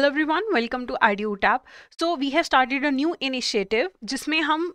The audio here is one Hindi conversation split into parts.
Hello everyone welcome to EduTap so we have started a new initiative जिसमें हम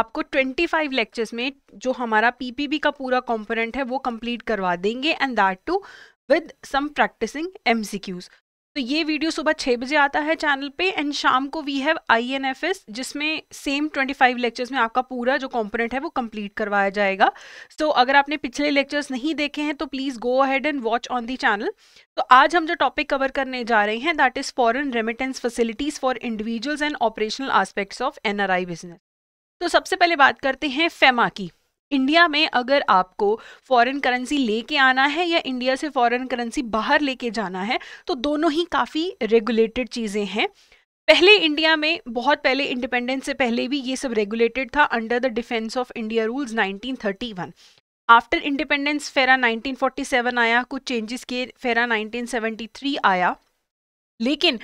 आपको 25 लेक्चर्स में जो हमारा पीपीबी का पूरा कंपोनेंट है वो कंप्लीट करवा देंगे and that too with some practicing MCQs तो ये वीडियो सुबह छः बजे आता है चैनल पे एंड शाम को we have I N F S जिसमें सेम 25 लेक्चर्स में आपका पूरा जो कंपोनेंट है वो कंप्लीट करवाया जाएगा सो so, अगर आपने पिछले लेक्चर्स नहीं देखे हैं तो please go ahead and watch on the channel तो आज हम जो टॉपिक कवर करने जा रहे हैं that is foreign remittance facilities for individuals and operational aspects of an business तो सबसे पहले बात करते हैं फेमा e की इंडिया में अगर आपको फॉरेन करेंसी लेके आना है या इंडिया से फॉरेन करेंसी बाहर लेके जाना है तो दोनों ही काफ़ी रेगुलेटेड चीज़ें हैं पहले इंडिया में बहुत पहले इंडिपेंडेंस से पहले भी ये सब रेगुलेटेड था under the defence of India rules 1931 after independence FERA 1947 आया कुछ चेंजेस किए फेरा 1973 आया लेकिन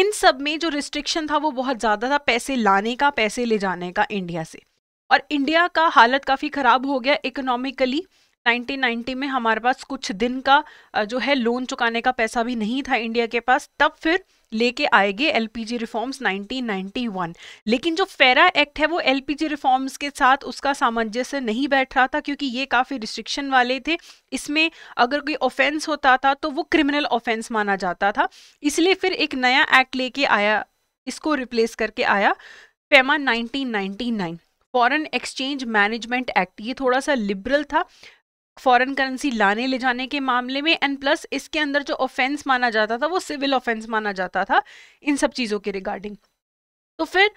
इन सब में जो रिस्ट्रिक्शन था वो बहुत ज़्यादा था पैसे लाने का पैसे ले जाने का इंडिया से और इंडिया का हालत काफ़ी ख़राब हो गया इकोनॉमिकली 1990 में हमारे पास कुछ दिन का जो है लोन चुकाने का पैसा भी नहीं था इंडिया के पास तब फिर लेके आए गए एलपीजी रिफॉर्म्स 1991 लेकिन जो फेरा एक्ट है वो एलपीजी रिफॉर्म्स के साथ उसका सामंजस्य नहीं बैठ रहा था क्योंकि ये काफ़ी रिस्ट्रिक्शन वाले थे इसमें अगर कोई ऑफेंस होता था तो वो क्रिमिनल ऑफेंस माना जाता था इसलिए फिर एक नया एक्ट लेके आया इसको रिप्लेस करके आया FEMA nineteen foreign exchange management act ये थोड़ा सा लिबरल था फॉरेन करेंसी लाने ले जाने के मामले में एंड प्लस इसके अंदर जो ऑफेंस माना जाता था वो सिविल ऑफेंस माना जाता था इन सब चीज़ों के रिगार्डिंग तो फिर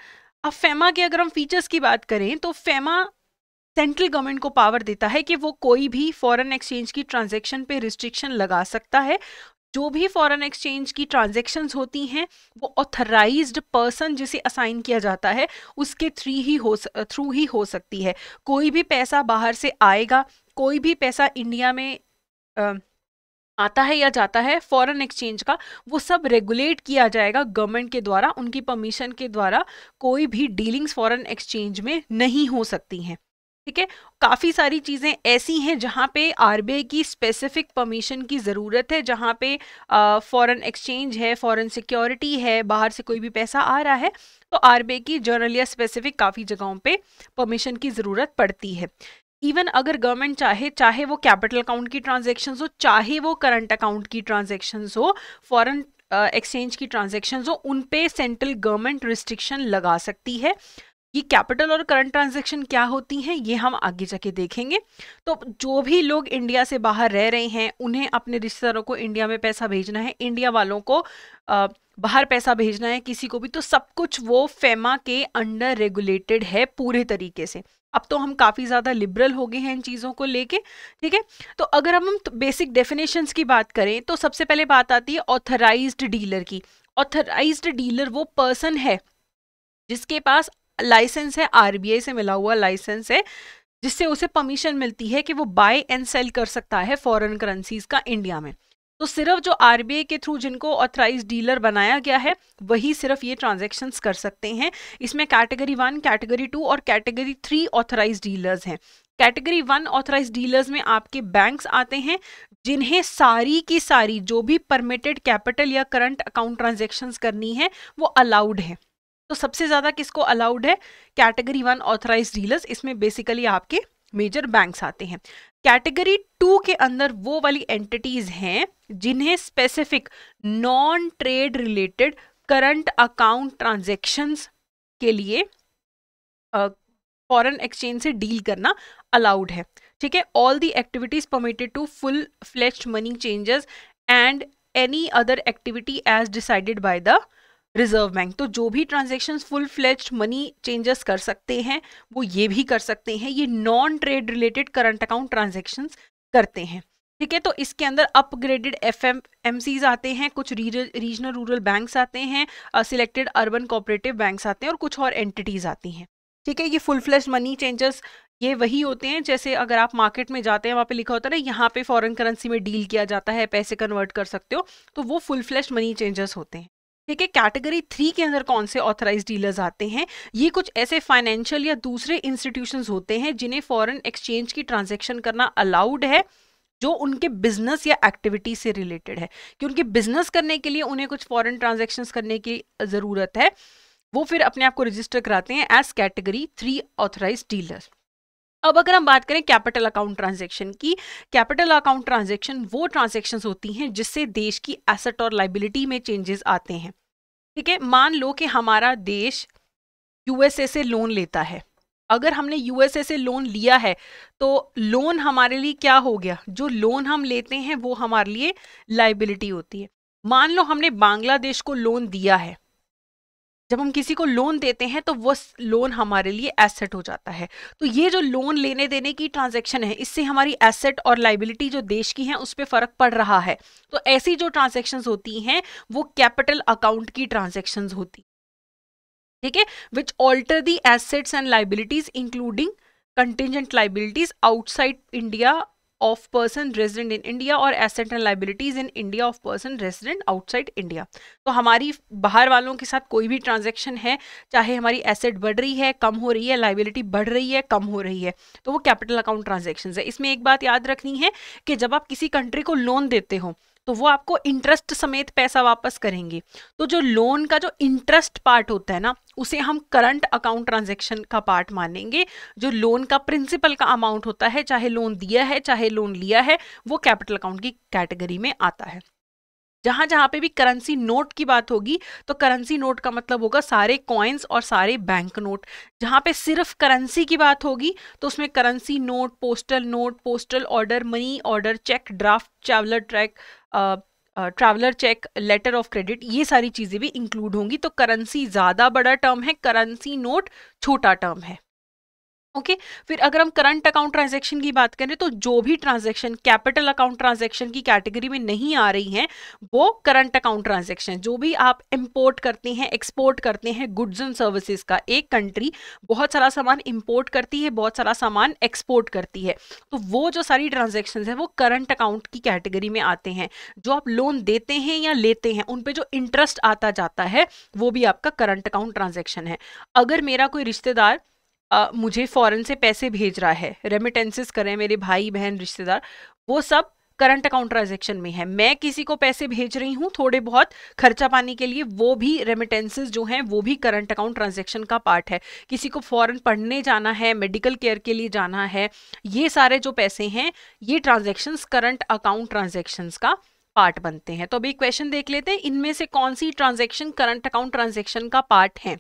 अब फेमा के अगर हम फीचर्स की बात करें तो फेमा सेंट्रल गवर्नमेंट को पावर देता है कि वो कोई भी फॉरेन एक्सचेंज की ट्रांजैक्शन पे रिस्ट्रिक्शन लगा सकता है जो भी फॉरेन एक्सचेंज की ट्रांजेक्शन होती हैं वो ऑथराइज पर्सन जिसे असाइन किया जाता है उसके थ्री ही हो थ्रू ही हो सकती है कोई भी पैसा बाहर से आएगा कोई भी पैसा इंडिया में आ, आता है या जाता है फॉरेन एक्सचेंज का वो सब रेगुलेट किया जाएगा गवर्नमेंट के द्वारा उनकी परमिशन के द्वारा कोई भी डीलिंग्स फॉरेन एक्सचेंज में नहीं हो सकती हैं ठीक है काफ़ी सारी चीज़ें ऐसी हैं जहाँ पे आरबीआई की स्पेसिफिक परमिशन की ज़रूरत है जहाँ पे फॉरेन एक्सचेंज है फॉरेन सिक्योरिटी है बाहर से कोई भी पैसा आ रहा है तो आरबीआई की जर्नल या स्पेसिफिक काफ़ी जगहों पे परमिशन की ज़रूरत पड़ती है इवन अगर गवर्नमेंट चाहे चाहे वो कैपिटल अकाउंट की ट्रांजेक्शन हो चाहे वो करंट अकाउंट की ट्रांजेक्शन हो फॉरन एक्सचेंज की ट्रांजेक्शन हो उन पर सेंट्रल गवर्नमेंट रिस्ट्रिक्शन लगा सकती है ये कैपिटल और करंट ट्रांजेक्शन क्या होती हैं ये हम आगे जाके देखेंगे तो जो भी लोग इंडिया से बाहर रह रहे हैं उन्हें अपने रिश्तेदारों को इंडिया में पैसा भेजना है इंडिया वालों को आ, बाहर पैसा भेजना है किसी को भी तो सब कुछ वो फेमा के अंडर रेगुलेटेड है पूरे तरीके से अब तो हम काफ़ी ज़्यादा लिबरल हो गए हैं इन चीज़ों को लेके ठीक है तो अगर हम बेसिक डेफिनेशंस की बात करें तो सबसे पहले बात आती है ऑथराइज्ड डीलर की ऑथराइज्ड डीलर वो पर्सन है जिसके पास लाइसेंस है आरबीआई से मिला हुआ लाइसेंस है जिससे उसे परमिशन मिलती है कि वो बाय एंड सेल कर सकता है फॉरेन करेंसीज का इंडिया में तो सिर्फ जो आरबीआई के थ्रू जिनको ऑथराइज डीलर बनाया गया है वही सिर्फ ये ट्रांजेक्शन कर सकते हैं इसमें कैटेगरी वन कैटेगरी टू और कैटेगरी थ्री ऑथराइज डीलर्स हैं कैटेगरी वन ऑथराइज डीलर्स में आपके बैंक्स आते हैं जिन्हें सारी की सारी जो भी परमिटेड कैपिटल या करंट अकाउंट ट्रांजेक्शन्स करनी है वो अलाउड है तो सबसे ज़्यादा किसको अलाउड है कैटेगरी वन ऑथराइज डीलर्स इसमें बेसिकली आपके मेजर बैंक्स आते हैं कैटेगरी टू के अंदर वो वाली एंटिटीज़ हैं जिन्हें specific non trade related current account transactions के लिए फॉरन uh, एक्सचेंज से डील करना अलाउड है ठीक है all the activities permitted to full fledged money changers and any other activity as decided by the reserve bank तो जो भी transaction full fledged money changers कर सकते हैं वो ये भी कर सकते हैं ये non trade related current account transaction करते हैं ठीक है तो इसके अंदर upgraded F M M Cs आते हैं कुछ रीजनल रूरल बैंक्स आते हैं सिलेक्टेड अर्बन कोऑपरेटिव बैंक्स आते हैं और कुछ और एंटिटीज़ आती हैं ठीक है ये फुल फ्लैश मनी चेंजर्स ये वही होते हैं जैसे अगर आप मार्केट में जाते हैं वहाँ पे लिखा होता है ना यहाँ पे फॉरेन करेंसी में डील किया जाता है पैसे कन्वर्ट कर सकते हो तो वो फुल फ्लैश मनी चेंजर्स होते हैं ठीक है कैटेगरी थ्री के अंदर कौन से ऑथराइज डीलर्स आते हैं ये कुछ ऐसे फाइनेंशियल या दूसरे इंस्टीट्यूशन होते हैं जिन्हें फॉरन एक्सचेंज की ट्रांजेक्शन करना अलाउड है जो उनके बिजनेस या एक्टिविटी से रिलेटेड है कि उनके बिजनेस करने के लिए उन्हें कुछ फॉरेन ट्रांजेक्शन करने की ज़रूरत है वो फिर अपने आप को रजिस्टर कराते हैं as category three authorise dealers अब अगर हम बात करें कैपिटल अकाउंट ट्रांजैक्शन की कैपिटल अकाउंट ट्रांजैक्शन वो ट्रांजैक्शंस होती हैं जिससे देश की एसेट और लाइबिलिटी में चेंजेस आते हैं ठीक है मान लो कि हमारा देश यूएसए से लोन लेता है अगर हमने यूएसए से लोन लिया है तो लोन हमारे लिए क्या हो गया जो लोन हम लेते हैं वो हमारे लिए लाइबिलिटी होती है मान लो हमने बांग्लादेश को लोन दिया है जब हम किसी को लोन देते हैं तो वो लोन हमारे लिए एसेट हो जाता है तो ये जो लोन लेने देने की ट्रांजैक्शन है इससे हमारी एसेट और लाइबिलिटी जो देश की है उस पर फ़र्क पड़ रहा है तो ऐसी जो ट्रांजेक्शन होती हैं वो कैपिटल अकाउंट की ट्रांजेक्शन होती ठीक है which alter the assets and liabilities including contingent liabilities outside India of person resident in India और asset and liabilities in India of person resident outside India तो हमारी बाहर वालों के साथ कोई भी ट्रांजेक्शन है चाहे हमारी एसेट बढ़ रही है कम हो रही है लाइबिलिटी बढ़ रही है कम हो रही है तो वो कैपिटल अकाउंट ट्रांजेक्शन है इसमें एक बात याद रखनी है कि जब आप किसी कंट्री को लोन देते हो तो वो आपको इंटरेस्ट समेत पैसा वापस करेंगे तो जो लोन का जो इंटरेस्ट पार्ट होता है ना उसे हम करंट अकाउंट ट्रांजेक्शन का पार्ट मानेंगे जो लोन का प्रिंसिपल का अमाउंट होता है चाहे लोन दिया है चाहे लोन लिया है वो कैपिटल अकाउंट की कैटेगरी में आता है जहां जहां पे भी करेंसी नोट की बात होगी तो करेंसी नोट का मतलब होगा सारे कॉइन्स और सारे बैंक नोट जहां पे सिर्फ करेंसी की बात होगी तो उसमें currency note postal note postal order money order cheque draft traveller track traveller cheque letter of credit ये सारी चीज़ें भी इंक्लूड होंगी तो करेंसी ज़्यादा बड़ा टर्म है करेंसी नोट छोटा टर्म है ओके okay? फिर अगर हम करंट अकाउंट ट्रांजैक्शन की बात करें तो जो भी ट्रांजैक्शन कैपिटल अकाउंट ट्रांजैक्शन की कैटेगरी में नहीं आ रही हैं वो करंट अकाउंट ट्रांजैक्शन जो भी आप इंपोर्ट करते हैं एक्सपोर्ट करते हैं गुड्स एंड सर्विसेज का एक कंट्री बहुत सारा सामान इंपोर्ट करती है बहुत सारा सामान एक्सपोर्ट करती है तो वो जो सारी ट्रांजेक्शन है वो करंट अकाउंट की कैटेगरी में आते हैं जो आप लोन देते हैं या लेते हैं उन पर जो इंटरेस्ट आता जाता है वो भी आपका करंट अकाउंट ट्रांजेक्शन है अगर मेरा कोई रिश्तेदार आ, मुझे फ़ॉरन से पैसे भेज रहा है रेमिटेंसेस करें मेरे भाई बहन रिश्तेदार वो सब करंट अकाउंट ट्रांजेक्शन में है मैं किसी को पैसे भेज रही हूँ थोड़े बहुत खर्चा पाने के लिए वो भी रेमिटेंसेज जो हैं वो भी करंट अकाउंट ट्रांजेक्शन का पार्ट है किसी को फॉरन पढ़ने जाना है मेडिकल केयर के लिए जाना है ये सारे जो पैसे हैं ये ट्रांजेक्शन्स करंट अकाउंट ट्रांजेक्शन्स का पार्ट बनते हैं तो अभी एक क्वेश्चन देख लेते हैं इनमें से कौन सी ट्रांजेक्शन करंट अकाउंट ट्रांजेक्शन का पार्ट है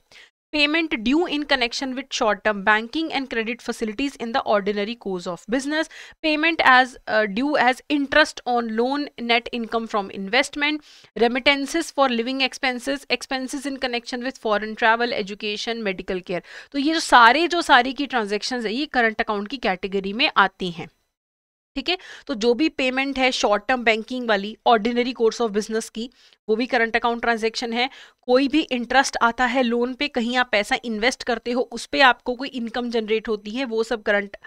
payment due in connection with short term banking and credit facilities in the ordinary course of business payment as due as interest on loan net income from investment remittances for living expenses expenses in connection with foreign travel education medical care तो ये जो सारे जो सारी की ट्रांजेक्शन है ये करंट अकाउंट की कैटेगरी में आती हैं ठीक है तो जो भी पेमेंट है शॉर्ट टर्म बैंकिंग वाली ऑर्डिनरी कोर्स ऑफ बिजनेस की वो भी करंट अकाउंट ट्रांजेक्शन है कोई भी इंटरेस्ट आता है लोन पे कहीं आप पैसा इन्वेस्ट करते हो उस पर आपको कोई इनकम जनरेट होती है वो सब करंट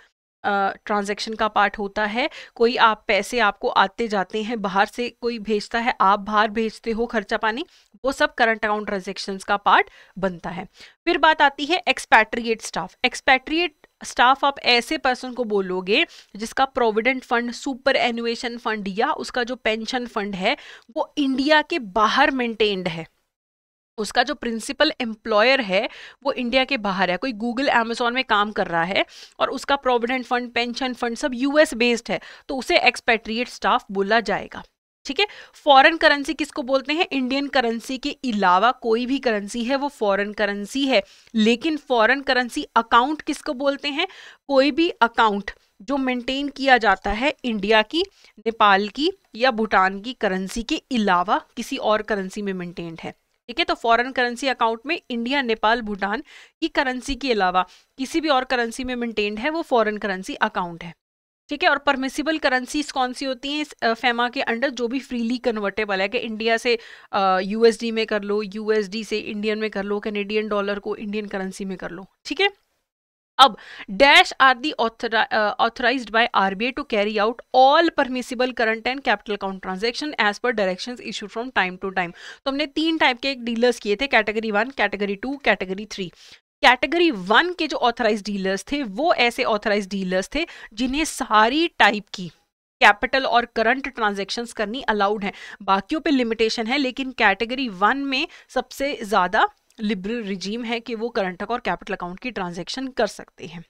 ट्रांजेक्शन uh, का पार्ट होता है कोई आप पैसे आपको आते जाते हैं बाहर से कोई भेजता है आप बाहर भेजते हो खर्चा पानी वो सब करंट अकाउंट ट्रांजेक्शन का पार्ट बनता है फिर बात आती है एक्सपैट्रिएट स्टाफ एक्सपैट्रिएट स्टाफ आप ऐसे पर्सन को बोलोगे जिसका provident fund superannuation fund या उसका जो पेंशन फंड है वो इंडिया के बाहर मेंटेन्ड है उसका जो प्रिंसिपल एम्प्लॉयर है वो इंडिया के बाहर है कोई गूगल एमेजोन में काम कर रहा है और उसका प्रोविडेंट फंड पेंशन फंड सब यूएस बेस्ड है तो उसे एक्सपेट्रिएट स्टाफ बोला जाएगा ठीक है फॉरेन करेंसी किसको बोलते हैं इंडियन करेंसी के अलावा कोई भी करेंसी है वो फॉरेन करेंसी है लेकिन फॉरेन करेंसी अकाउंट किसको बोलते हैं कोई भी अकाउंट जो मेंटेन किया जाता है इंडिया की नेपाल की या भूटान की करेंसी के अलावा किसी और करेंसी में मेंटेन्ड है ठीक है तो फॉरेन करेंसी अकाउंट में इंडिया नेपाल भूटान की करेंसी के अलावा किसी भी और करेंसी में मेंटेन्ड है वो फॉरेन करेंसी अकाउंट है ठीक है और परमिसिबल करेंसीज कौन सी होती हैं फेमा के अंडर जो भी फ्रीली कन्वर्टेबल है कि इंडिया से यूएसडी में कर लो यूएसडी से इंडियन में कर लो कैनेडियन डॉलर को इंडियन करेंसी में कर लो ठीक है अब dash R the authorise by RBI to carry out all permissible current and capital account transaction as per direction issue from time to time तो हमने तीन टाइप के एक डीलर्स किए थे category one category two category three category one के जो ऑथराइज डीलर्स थे वो ऐसे ऑथराइज डीलर्स थे जिन्हें सारी टाइप की कैपिटल और करंट ट्रांजेक्शन करनी अलाउड है बाकियों पे लिमिटेशन है लेकिन कैटेगरी वन में सबसे ज़्यादा लिबरल रिजीम है कि वो करंट और कैपिटल अकाउंट की ट्रांजेक्शन कर सकते हैं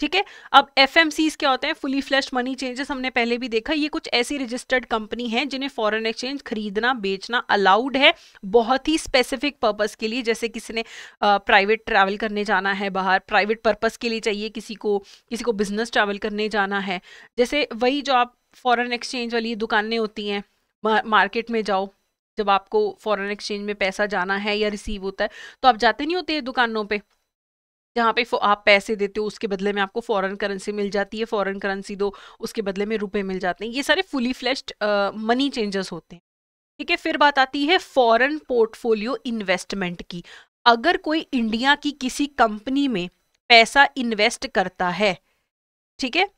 ठीक है अब एफ क्या होते हैं फुली फ्लैश मनी चेंजेस हमने पहले भी देखा ये कुछ ऐसी रजिस्टर्ड कंपनी है जिन्हें फॉरेन एक्सचेंज खरीदना बेचना अलाउड है बहुत ही स्पेसिफिक पर्पस के लिए जैसे किसी ने प्राइवेट ट्रैवल करने जाना है बाहर प्राइवेट पर्पस के लिए चाहिए किसी को किसी को बिजनेस ट्रैवल करने जाना है जैसे वही जो आप फॉरन एक्सचेंज वाली दुकानें होती हैं मार्केट में जाओ जब आपको फॉरेन एक्सचेंज में पैसा जाना है या रिसीव होता है तो आप जाते नहीं होते दुकानों पर जहाँ पे आप पैसे देते हो उसके बदले में आपको फॉरेन करेंसी मिल जाती है फॉरेन करेंसी दो उसके बदले में रुपए मिल जाते हैं ये सारे फुली फ्लैश्ड मनी चेंजेस होते हैं ठीक है फिर बात आती है फॉरेन पोर्टफोलियो इन्वेस्टमेंट की अगर कोई इंडिया की किसी कंपनी में पैसा इन्वेस्ट करता है ठीक है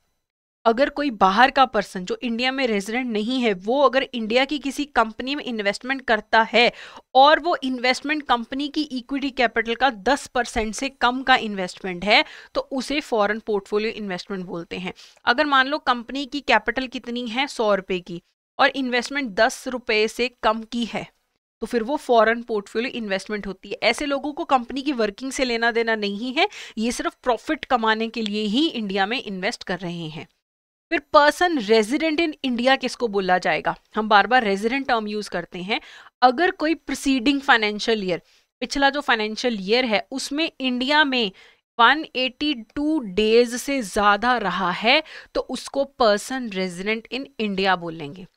अगर कोई बाहर का पर्सन जो इंडिया में रेजिडेंट नहीं है वो अगर इंडिया की किसी कंपनी में इन्वेस्टमेंट करता है और वो इन्वेस्टमेंट कंपनी की इक्विटी कैपिटल का 10 परसेंट से कम का इन्वेस्टमेंट है तो उसे फॉरेन पोर्टफोलियो इन्वेस्टमेंट बोलते हैं अगर मान लो कंपनी की कैपिटल कितनी है सौ रुपये की और इन्वेस्टमेंट दस रुपये से कम की है तो फिर वो फॉरेन पोर्टफोलियो इन्वेस्टमेंट होती है ऐसे लोगों को कंपनी की वर्किंग से लेना देना नहीं है ये सिर्फ प्रॉफिट कमाने के लिए ही इंडिया में इन्वेस्ट कर रहे हैं फिर पर्सन रेजिडेंट इन इंडिया किसको बोला जाएगा हम बार बार रेजिडेंट टर्म यूज करते हैं अगर कोई प्रिसीडिंग फाइनेंशियल ईयर पिछला जो फाइनेंशियल ईयर है उसमें इंडिया में 182 डेज से ज़्यादा रहा है तो उसको पर्सन रेजिडेंट इन इंडिया बोलेंगे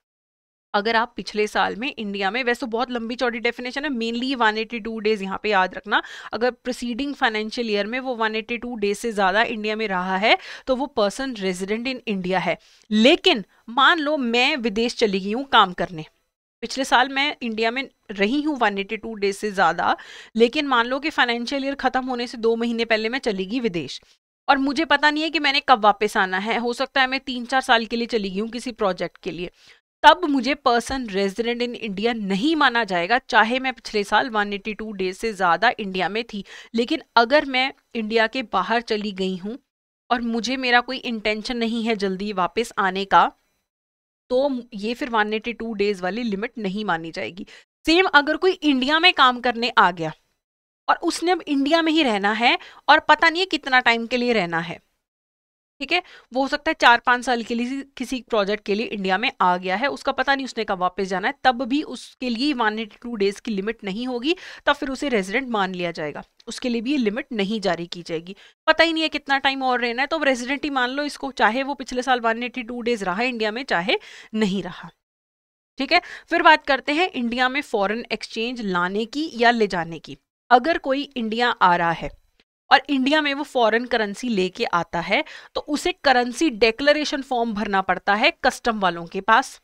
अगर आप पिछले साल में इंडिया में वैसे तो बहुत लंबी चौड़ी डेफिनेशन है मेनली 182 डेज यहाँ पे याद रखना अगर प्रोसीडिंग फाइनेंशियल ईयर में वो 182 डेज से ज़्यादा इंडिया में रहा है तो वो पर्सन रेजिडेंट इन इंडिया है लेकिन मान लो मैं विदेश चली गई हूँ काम करने पिछले साल मैं इंडिया में रही हूँ वन एटी टू डेज से ज़्यादा लेकिन मान लो कि फाइनेंशियल ईयर ख़त्म होने से दो महीने पहले मैं चली गई विदेश और मुझे पता नहीं है कि मैंने कब वापस आना है हो सकता है मैं तीन चार साल के लिए चली गई हूँ किसी प्रोजेक्ट के लिए तब मुझे पर्सन रेजिडेंट इन इंडिया नहीं माना जाएगा चाहे मैं पिछले साल 182 डेज से ज़्यादा इंडिया में थी लेकिन अगर मैं इंडिया के बाहर चली गई हूँ और मुझे मेरा कोई इंटेंशन नहीं है जल्दी वापस आने का तो ये फिर 182 डेज वाली लिमिट नहीं मानी जाएगी सेम अगर कोई इंडिया में काम करने आ गया और उसने अब इंडिया में ही रहना है और पता नहीं है कितना टाइम के लिए रहना है ठीक है वो हो सकता है चार पाँच साल के लिए किसी प्रोजेक्ट के लिए इंडिया में आ गया है उसका पता नहीं उसने कब वापस जाना है तब भी उसके लिए वन एटी टू डेज़ की लिमिट नहीं होगी तब फिर उसे रेजिडेंट मान लिया जाएगा उसके लिए भी ये लिमिट नहीं जारी की जाएगी पता ही नहीं है कितना टाइम और रहना है तो रेजिडेंट ही मान लो इसको चाहे वो पिछले साल वन एटी टू डेज़ रहा इंडिया में चाहे नहीं रहा ठीक है फिर बात करते हैं इंडिया में फॉरेन एक्सचेंज लाने की या ले जाने की अगर कोई इंडिया आ रहा है और इंडिया में वो फॉरेन करेंसी लेके आता है तो उसे करेंसी डेक्लरेशन फॉर्म भरना पड़ता है कस्टम वालों के पास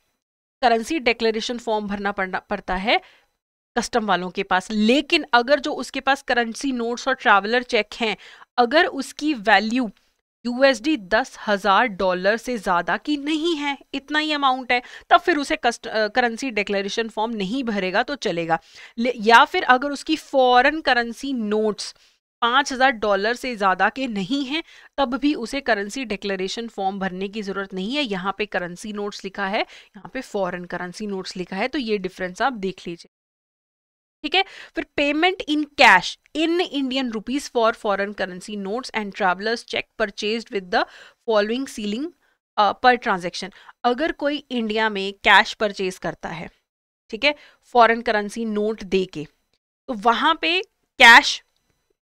करेंसी डेक्लरेशन फॉर्म भरना पड़ता है कस्टम वालों के पास लेकिन अगर जो उसके पास करेंसी नोट्स और ट्रैवलर चेक हैं अगर उसकी वैल्यू यूएसडी दस हज़ार डॉलर से ज़्यादा की नहीं है इतना ही अमाउंट है तब फिर उसे कस्ट करेंसी डिक्लेरेशन फॉर्म नहीं भरेगा तो चलेगा या फिर अगर उसकी फॉरेन करेंसी नोट्स पाँच हज़ार डॉलर से ज़्यादा के नहीं हैं तब भी उसे करेंसी डिक्लेरेशन फॉर्म भरने की ज़रूरत नहीं है यहाँ पे करेंसी नोट्स लिखा है यहाँ पे फॉरेन करेंसी नोट्स लिखा है तो ये डिफरेंस आप देख लीजिए ठीक है फिर payment in cash in Indian rupees for foreign currency notes and travellers cheque purchase with the following ceiling per transaction अगर कोई इंडिया में कैश परचेज करता है ठीक है फॉरेन करेंसी नोट दे के तो वहाँ पे कैश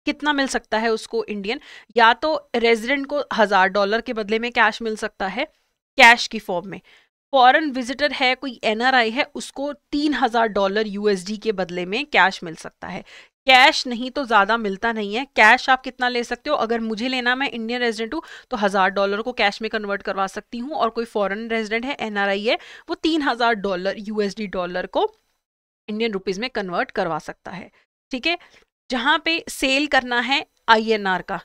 कितना मिल सकता है उसको इंडियन या तो रेजिडेंट को हज़ार डॉलर के बदले में कैश मिल सकता है कैश की फॉर्म में फॉरेन विजिटर है कोई एनआरआई है उसको तीन हज़ार डॉलर यूएसडी के बदले में कैश मिल सकता है कैश नहीं तो ज़्यादा मिलता नहीं है कैश आप कितना ले सकते हो अगर मुझे लेना मैं इंडियन रेजिडेंट हूँ तो हज़ार डॉलर को कैश में कन्वर्ट करवा सकती हूँ और कोई फॉरेन रेजिडेंट है एनआरआई है वो तीन हज़ार डॉलर यूएसडी डॉलर को इंडियन रुपीज़ में कन्वर्ट करवा सकता है ठीक है जहां पे सेल करना है आईएनआर का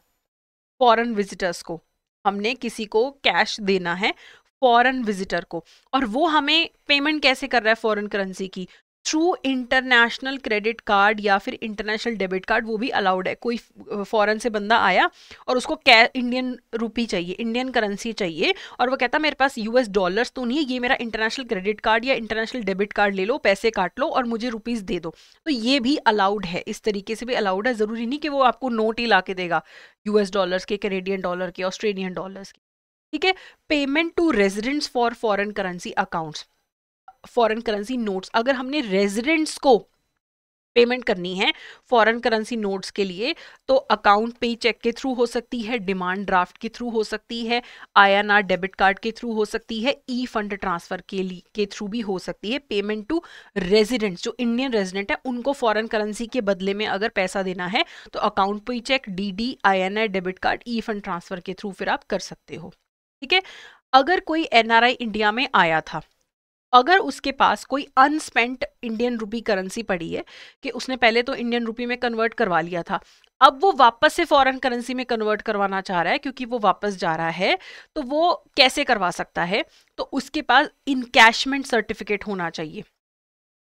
फॉरेन विजिटर्स को हमने किसी को कैश देना है फॉरेन विजिटर को और वो हमें पेमेंट कैसे कर रहा है फॉरेन करेंसी की थ्रू इंटरनेशनल क्रेडिट कार्ड या फिर इंटरनेशनल डेबिट कार्ड वो भी अलाउड है कोई फॉरेन से बंदा आया और उसको कै इंडियन रुपी चाहिए इंडियन करेंसी चाहिए और वो कहता मेरे पास यूएस डॉलर्स तो नहीं है ये मेरा इंटरनेशनल क्रेडिट कार्ड या इंटरनेशनल डेबिट कार्ड ले लो पैसे काट लो और मुझे रुपीज़ दे दो तो ये भी अलाउड है इस तरीके से भी अलाउड है ज़रूरी नहीं कि वो आपको नोट ही ला के देगा यूएस डॉलर्स के कैनेडियन डॉलर के ऑस्ट्रेलियन डॉलर्स के ठीक है payment to residents for foreign currency accounts foreign currency notes अगर हमने रेजिडेंट्स को पेमेंट करनी है फॉरेन करेंसी नोट्स के लिए तो अकाउंट पे चेक के थ्रू हो सकती है डिमांड ड्राफ्ट के थ्रू हो सकती है आईएनआर डेबिट कार्ड के थ्रू हो सकती है ई फंड ट्रांसफर के लिए के थ्रू भी हो सकती है पेमेंट टू रेजिडेंट्स जो इंडियन रेजिडेंट है उनको फॉरेन करेंसी के बदले में अगर पैसा देना है तो अकाउंट पे cheque D D debit card E fund transfer के थ्रू फिर आप कर सकते हो ठीक है अगर कोई एनआरआई इंडिया में आया था अगर उसके पास कोई अनस्पेंट इंडियन रुपी करेंसी पड़ी है कि उसने पहले तो इंडियन रुपी में कन्वर्ट करवा लिया था अब वो वापस से फॉरेन करेंसी में कन्वर्ट करवाना चाह रहा है क्योंकि वो वापस जा रहा है तो वो कैसे करवा सकता है तो उसके पास इनकैशमेंट सर्टिफिकेट होना चाहिए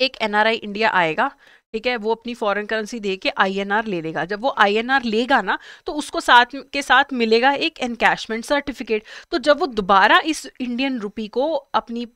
एक एनआरआई इंडिया आएगा ठीक है वो अपनी फॉरेन करेंसी दे के आई ले लेगा जब वो आई लेगा ना तो उसको साथ के साथ मिलेगा एक एनकैशमेंट सर्टिफिकेट तो जब वो दोबारा इस इंडियन रुपी को अपनी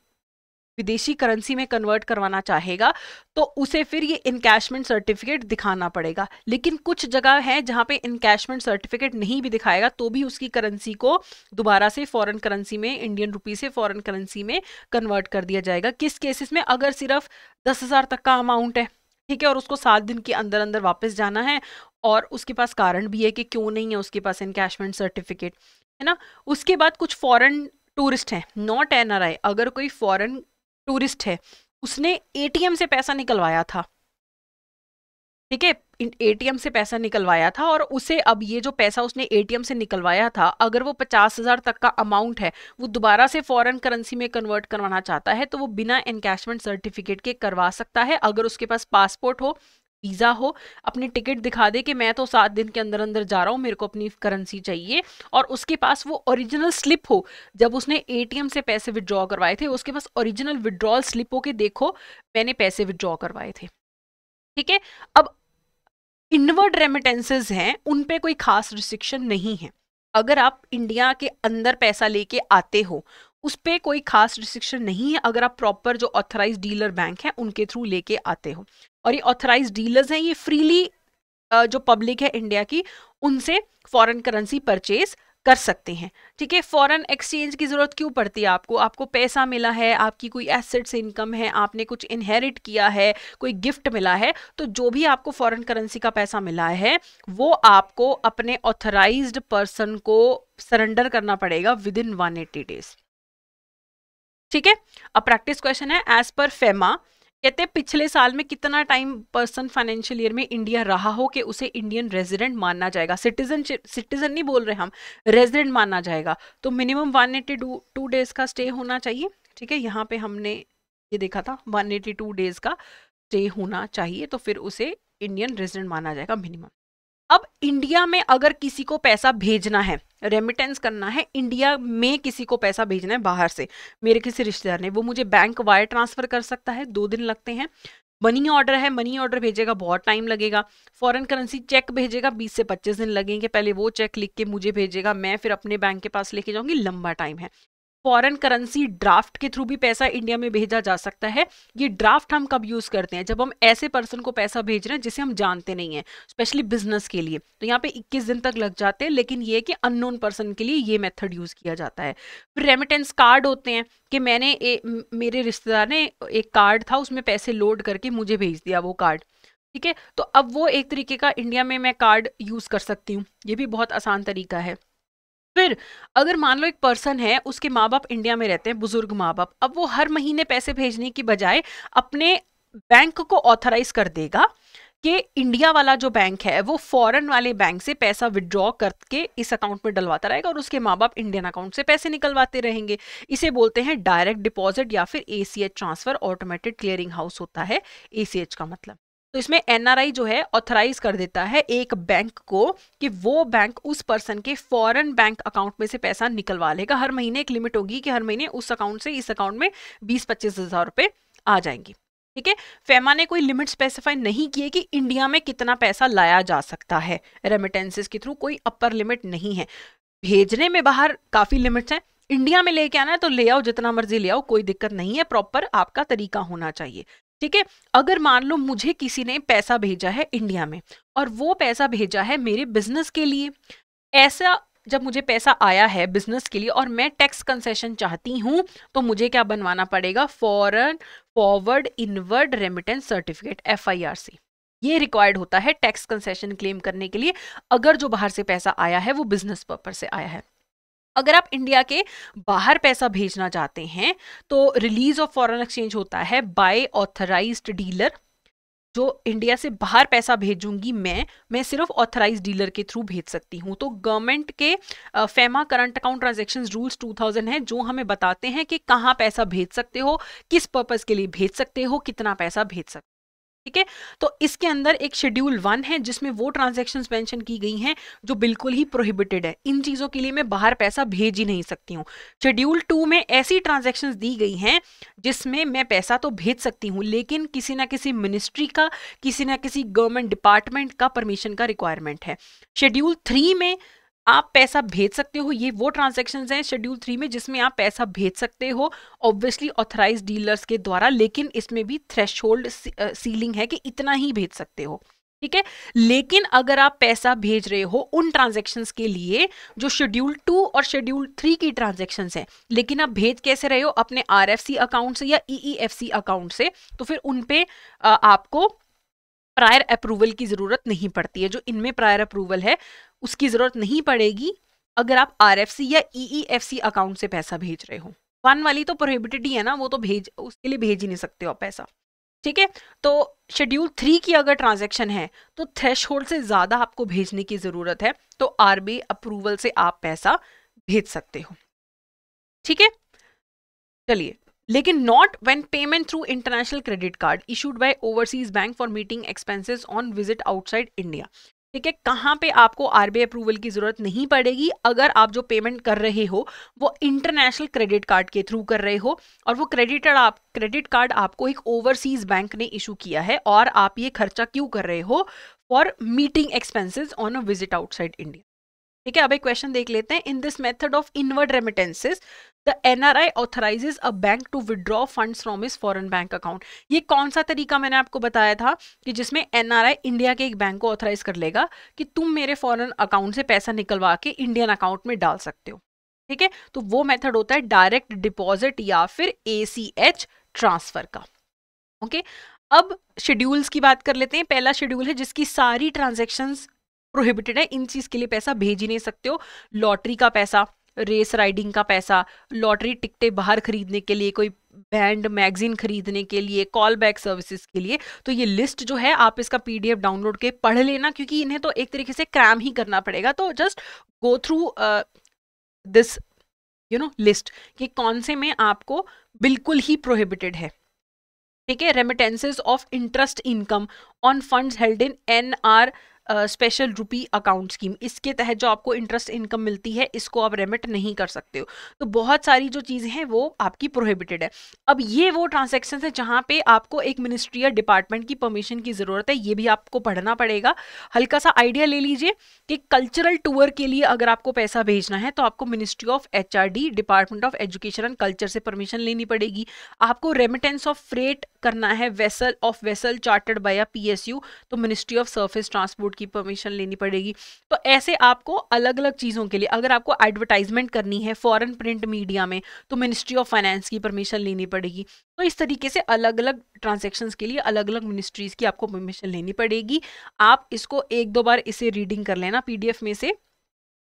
विदेशी करेंसी में कन्वर्ट करवाना चाहेगा तो उसे फिर ये इनकैशमेंट सर्टिफिकेट दिखाना पड़ेगा लेकिन कुछ जगह है जहाँ पे इनकैशमेंट सर्टिफिकेट नहीं भी दिखाएगा तो भी उसकी करेंसी को दोबारा से फॉरेन करेंसी में इंडियन रुपी से फॉरेन करेंसी में कन्वर्ट कर दिया जाएगा किस केसेस में अगर सिर्फ दस हज़ार तक का अमाउंट है ठीक है और उसको सात दिन के अंदर अंदर वापस जाना है और उसके पास कारण भी है कि क्यों नहीं है उसके पास इनकैशमेंट सर्टिफिकेट है ना उसके बाद कुछ फॉरन टूरिस्ट हैं नॉट एन आर आई अगर कोई फॉरन टूरिस्ट है उसने एटीएम से पैसा निकलवाया था ठीक है एटीएम से पैसा निकलवाया था और उसे अब ये जो पैसा उसने एटीएम से निकलवाया था अगर वो पचास हज़ार तक का अमाउंट है वो दोबारा से फॉरेन करेंसी में कन्वर्ट करवाना चाहता है तो वो बिना इनकेशमेंट सर्टिफिकेट के करवा सकता है अगर उसके पास पासपोर्ट हो वीज़ा हो अपनी टिकट दिखा दे कि मैं तो सात दिन के अंदर अंदर जा रहा हूँ मेरे को अपनी करेंसी चाहिए और उसके पास वो ओरिजिनल स्लिप हो जब उसने ए से पैसे विदड्रॉ करवाए थे उसके पास ओरिजिनल विड्रॉल स्लिप हो के देखो मैंने पैसे विदड्रॉ करवाए थे ठीक है अब इनवर्ड रेमिटेंसेज हैं उन पर कोई खास रिस्ट्रिक्शन नहीं है अगर आप इंडिया के अंदर पैसा लेके आते हो उस पर कोई खास रिस्ट्रिक्शन नहीं है अगर आप प्रॉपर जो ऑथराइज डीलर बैंक हैं उनके थ्रू लेके आते हो और ये ऑथराइज डीलर्स हैं ये फ्रीली जो पब्लिक है इंडिया की उनसे फॉरेन करेंसी परचेज कर सकते हैं ठीक है फॉरेन एक्सचेंज की ज़रूरत क्यों पड़ती है आपको आपको पैसा मिला है आपकी कोई एसेट से इनकम है आपने कुछ इनहेरिट किया है कोई गिफ्ट मिला है तो जो भी आपको फॉरेन करेंसी का पैसा मिला है वो आपको अपने ऑथराइज्ड पर्सन को सरेंडर करना पड़ेगा विद इन वन डेज ठीक है अब प्रैक्टिस क्वेश्चन है एज पर फेमा कहते हैं पिछले साल में कितना टाइम पर्सन फाइनेंशियल ईयर में इंडिया रहा हो कि उसे इंडियन रेजिडेंट मानना जाएगा सिटीजनशिप सिटीजन नहीं बोल रहे हम रेजिडेंट माना जाएगा तो minimum one eighty two two days का स्टे होना चाहिए ठीक है यहाँ पे हमने ये देखा था वन एटी टू डेज का स्टे होना चाहिए तो फिर उसे इंडियन रेजिडेंट माना जाएगा मिनिमम अब इंडिया में अगर किसी को पैसा भेजना है रेमिटेंस करना है इंडिया में किसी को पैसा भेजना है बाहर से मेरे किसी रिश्तेदार ने वो मुझे बैंक वायर ट्रांसफर कर सकता है दो दिन लगते हैं मनी ऑर्डर है मनी ऑर्डर भेजेगा बहुत टाइम लगेगा फॉरेन करेंसी चेक भेजेगा 20 से 25 दिन लगेंगे पहले वो चेक लिख के मुझे भेजेगा मैं फिर अपने बैंक के पास लेके जाऊंगी लंबा टाइम है फॉरेन करेंसी ड्राफ्ट के थ्रू भी पैसा इंडिया में भेजा जा सकता है ये ड्राफ्ट हम कब यूज़ करते हैं जब हम ऐसे पर्सन को पैसा भेज रहे हैं जिसे हम जानते नहीं हैं स्पेशली बिजनेस के लिए तो यहाँ पे 21 दिन तक लग जाते हैं लेकिन ये कि अननोन पर्सन के लिए ये मेथड यूज़ किया जाता है फिर रेमिटेंस कार्ड होते हैं कि मैंने ए, मेरे रिश्तेदार ने एक कार्ड था उसमें पैसे लोड करके मुझे भेज दिया वो कार्ड ठीक है तो अब वो एक तरीके का इंडिया में मैं कार्ड यूज़ कर सकती हूँ ये भी बहुत आसान तरीका है फिर अगर मान लो एक पर्सन है उसके माँ बाप इंडिया में रहते हैं बुजुर्ग माँ बाप अब वो हर महीने पैसे भेजने की बजाय अपने बैंक को ऑथराइज कर देगा कि इंडिया वाला जो बैंक है वो फॉरेन वाले बैंक से पैसा विड्रॉ करके इस अकाउंट में डलवाता रहेगा और उसके माँ बाप इंडियन अकाउंट से पैसे निकलवाते रहेंगे इसे बोलते हैं डायरेक्ट डिपॉजिट या फिर a transfer automated clearing house होता है ए का मतलब तो इसमें एनआरआई जो है ऑथराइज कर देता है एक बैंक को कि वो बैंक उस पर्सन के फॉरेन बैंक अकाउंट में से पैसा निकलवा लेगा हर महीने एक लिमिट होगी कि हर महीने उस अकाउंट से इस अकाउंट में बीस पच्चीस हजार रुपए आ जाएंगी ठीक है फेमा ने कोई लिमिट स्पेसिफाई नहीं किए कि इंडिया में कितना पैसा लाया जा सकता है रेमिटेंसेस के थ्रू कोई अपर लिमिट नहीं है भेजने में बाहर काफ़ी लिमिट्स हैं इंडिया में लेके आना है तो ले आओ जितना मर्जी ले आओ कोई दिक्कत नहीं है प्रॉपर आपका तरीका होना चाहिए ठीक है अगर मान लो मुझे किसी ने पैसा भेजा है इंडिया में और वो पैसा भेजा है मेरे बिजनेस के लिए ऐसा जब मुझे पैसा आया है बिजनेस के लिए और मैं टैक्स कंसेशन चाहती हूँ तो मुझे क्या बनवाना पड़ेगा foreign forward inward remittance certificate F I R ये रिक्वायर्ड होता है टैक्स कंसेशन क्लेम करने के लिए अगर जो बाहर से पैसा आया है वो बिजनेस पर्पज से आया है अगर आप इंडिया के बाहर पैसा भेजना चाहते हैं तो रिलीज ऑफ फॉरेन एक्सचेंज होता है बाय ऑथराइज्ड डीलर जो इंडिया से बाहर पैसा भेजूंगी मैं मैं सिर्फ ऑथराइज डीलर के थ्रू भेज सकती हूँ तो गवर्नमेंट के FEMA current account transaction rules 2000 हैं जो हमें बताते हैं कि कहाँ पैसा भेज सकते हो किस पर्पज़ के लिए भेज सकते हो कितना पैसा भेज सकते ठीक है तो इसके अंदर एक शेड्यूल वन है जिसमें वो ट्रांजेक्शन मेंशन की गई हैं जो बिल्कुल ही प्रोहिबिटेड है इन चीज़ों के लिए मैं बाहर पैसा भेज ही नहीं सकती हूँ शेड्यूल टू में ऐसी ट्रांजेक्शन दी गई हैं जिसमें मैं पैसा तो भेज सकती हूँ लेकिन किसी ना किसी मिनिस्ट्री का किसी ना किसी गवर्नमेंट डिपार्टमेंट का परमिशन का रिक्वायरमेंट है शेड्यूल थ्री में आप पैसा भेज सकते हो ये वो ट्रांजेक्शन हैं शेड्यूल थ्री में जिसमें आप पैसा भेज सकते हो ऑब्वियसली ऑथराइज डीलर्स के द्वारा लेकिन इसमें भी थ्रेश सीलिंग है कि इतना ही भेज सकते हो ठीक है लेकिन अगर आप पैसा भेज रहे हो उन ट्रांजेक्शन के लिए जो शेड्यूल टू और शेड्यूल थ्री की ट्रांजेक्शन हैं लेकिन आप भेज कैसे रहे हो अपने आर अकाउंट से या ई e अकाउंट e से तो फिर उन पे आपको प्रायर अप्रूवल की ज़रूरत नहीं पड़ती है जो इनमें प्रायर अप्रूवल है उसकी ज़रूरत नहीं पड़ेगी अगर आप आर या ई अकाउंट से पैसा भेज रहे हो वन वाली तो प्रोहिबिटेड ही है ना वो तो भेज उसके लिए भेज ही नहीं सकते हो आप पैसा ठीक है तो शेड्यूल थ्री की अगर ट्रांजैक्शन है तो थ्रेश से ज़्यादा आपको भेजने की ज़रूरत है तो आर अप्रूवल से आप पैसा भेज सकते हो ठीक है चलिए लेकिन not when payment through international credit card issued by overseas bank for meeting expenses on visit outside India ठीक है कहाँ पे आपको आरबीआई अप्रूवल की ज़रूरत नहीं पड़ेगी अगर आप जो पेमेंट कर रहे हो वो इंटरनेशनल क्रेडिट कार्ड के थ्रू कर रहे हो और वो क्रेडिट आप क्रेडिट कार्ड आपको एक ओवरसीज बैंक ने इशू किया है और आप ये खर्चा क्यों कर रहे हो for meeting expenses on a visit outside India ठीक है अब एक क्वेश्चन देख लेते हैं in this method of inward remittances the NRI authorises a bank to withdraw funds from his foreign bank account ये कौन सा तरीका मैंने आपको बताया था कि जिसमें एनआरआई इंडिया के एक बैंक को ऑथराइज कर लेगा कि तुम मेरे फॉरन अकाउंट से पैसा निकलवा के इंडियन अकाउंट में डाल सकते हो ठीक है तो वो मेथड होता है डायरेक्ट डिपॉजिट या फिर ए ट्रांसफर का ओके okay? अब शेड्यूल्स की बात कर लेते हैं पहला शेड्यूल है जिसकी सारी ट्रांजेक्शन्स प्रोहिबिटेड है इन चीज़ के लिए पैसा भेज ही नहीं सकते हो लॉटरी का पैसा रेस राइडिंग का पैसा लॉटरी टिकटें बाहर खरीदने के लिए कोई बैंड मैगजीन खरीदने के लिए कॉल बैक सर्विसेज के लिए तो ये लिस्ट जो है आप इसका पीडीएफ डाउनलोड के पढ़ लेना क्योंकि इन्हें तो एक तरीके से क्रैम ही करना पड़ेगा तो just go through this you know list कि कौन से में आपको बिल्कुल ही प्रोहिबिटेड है ठीक है remittances of interest income on funds held in N R special rupee account scheme इसके तहत जो आपको इंटरेस्ट इनकम मिलती है इसको आप रेमिट नहीं कर सकते हो तो बहुत सारी जो चीज़ें हैं वो आपकी प्रोहिबिटेड है अब ये वो ट्रांजेक्शन है जहाँ पे आपको एक मिनिस्ट्री या डिपार्टमेंट की परमिशन की ज़रूरत है ये भी आपको पढ़ना पड़ेगा हल्का सा आइडिया ले लीजिए कि कल्चरल टूर के लिए अगर आपको पैसा भेजना है तो आपको ministry of H department of education and culture से परमिशन लेनी पड़ेगी आपको रेमिटेंस ऑफ फ्रेट करना है vessel of vessel chartered by S U तो मिनिस्ट्री ऑफ सर्फिस ट्रांसपोर्ट की परमिशन लेनी पड़ेगी तो ऐसे आपको अलग अलग चीज़ों के लिए अगर आपको एडवर्टाइजमेंट करनी है फॉरेन प्रिंट मीडिया में तो मिनिस्ट्री ऑफ फाइनेंस की परमिशन लेनी पड़ेगी तो इस तरीके से अलग अलग ट्रांजेक्शन के लिए अलग अलग मिनिस्ट्रीज़ की आपको परमिशन लेनी पड़ेगी आप इसको एक दो बार इसे रीडिंग कर लेना पी में से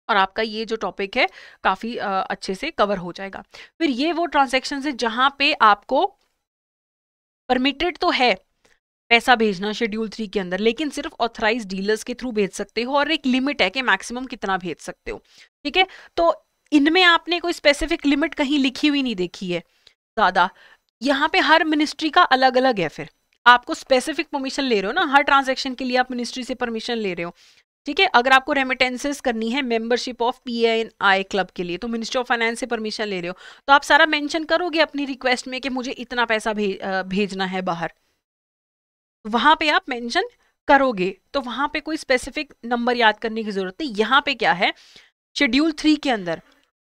और आपका ये जो टॉपिक है काफ़ी अच्छे से कवर हो जाएगा फिर ये वो ट्रांजेक्शन है जहाँ पे आपको परमिटेड तो है पैसा भेजना शेड्यूल थ्री के अंदर लेकिन सिर्फ ऑथराइज डीलर्स के थ्रू भेज सकते हो और एक लिमिट है कि मैक्सिमम कितना भेज सकते हो ठीक है तो इनमें आपने कोई स्पेसिफिक लिमिट कहीं लिखी हुई नहीं देखी है ज़्यादा यहाँ पे हर मिनिस्ट्री का अलग अलग है फिर आपको स्पेसिफिक परमिशन ले रहे हो ना हर ट्रांजेक्शन के लिए आप मिनिस्ट्री से परमिशन ले रहे हो ठीक है अगर आपको रेमिटेंसेस करनी है membership of P N I club के लिए तो मिनिस्ट्री ऑफ फाइनेंस से परमिशन ले रहे हो तो आप सारा मेंशन करोगे अपनी रिक्वेस्ट में कि मुझे इतना पैसा भे, भेजना है बाहर वहां पे आप मेंशन करोगे तो वहां पे कोई स्पेसिफिक नंबर याद करने की जरूरत नहीं यहाँ पे क्या है शेड्यूल थ्री के अंदर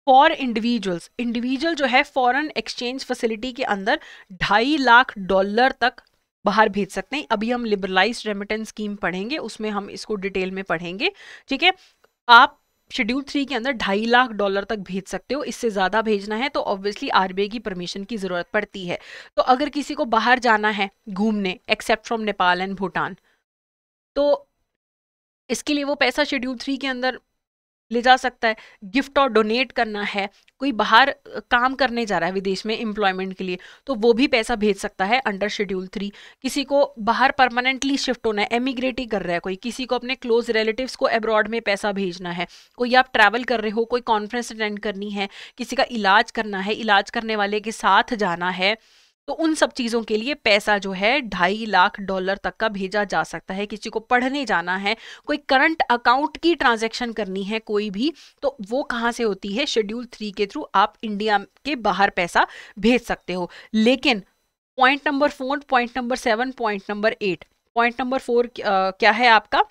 फॉर इंडिविजुअल्स इंडिविजुअल जो है फॉरन एक्सचेंज फैसिलिटी के अंदर ढाई लाख डॉलर तक बाहर भेज सकते हैं अभी हम लिबरलाइज रेमिटेंस स्कीम पढ़ेंगे उसमें हम इसको डिटेल में पढ़ेंगे ठीक है आप शेड्यूल थ्री के अंदर ढाई लाख डॉलर तक भेज सकते हो इससे ज़्यादा भेजना है तो ऑब्वियसली आरबीआई की परमिशन की ज़रूरत पड़ती है तो अगर किसी को बाहर जाना है घूमने except from Nepal and Bhutan तो इसके लिए वो पैसा शेड्यूल थ्री के अंदर ले जा सकता है गिफ्ट और डोनेट करना है कोई बाहर काम करने जा रहा है विदेश में एम्प्लॉयमेंट के लिए तो वो भी पैसा भेज सकता है अंडर शेड्यूल थ्री किसी को बाहर परमानेंटली शिफ्ट होना है एमिग्रेट ही कर रहा है कोई किसी को अपने क्लोज रिलेटिव्स को अब्रॉड में पैसा भेजना है कोई आप ट्रैवल कर रहे हो कोई कॉन्फ्रेंस अटेंड करनी है किसी का इलाज करना है इलाज करने वाले के साथ जाना है तो उन सब चीज़ों के लिए पैसा जो है ढाई लाख डॉलर तक का भेजा जा सकता है किसी को पढ़ने जाना है कोई करंट अकाउंट की ट्रांजैक्शन करनी है कोई भी तो वो कहाँ से होती है शेड्यूल थ्री के थ्रू आप इंडिया के बाहर पैसा भेज सकते हो लेकिन point number four point number seven point number eight point number four क्या है आपका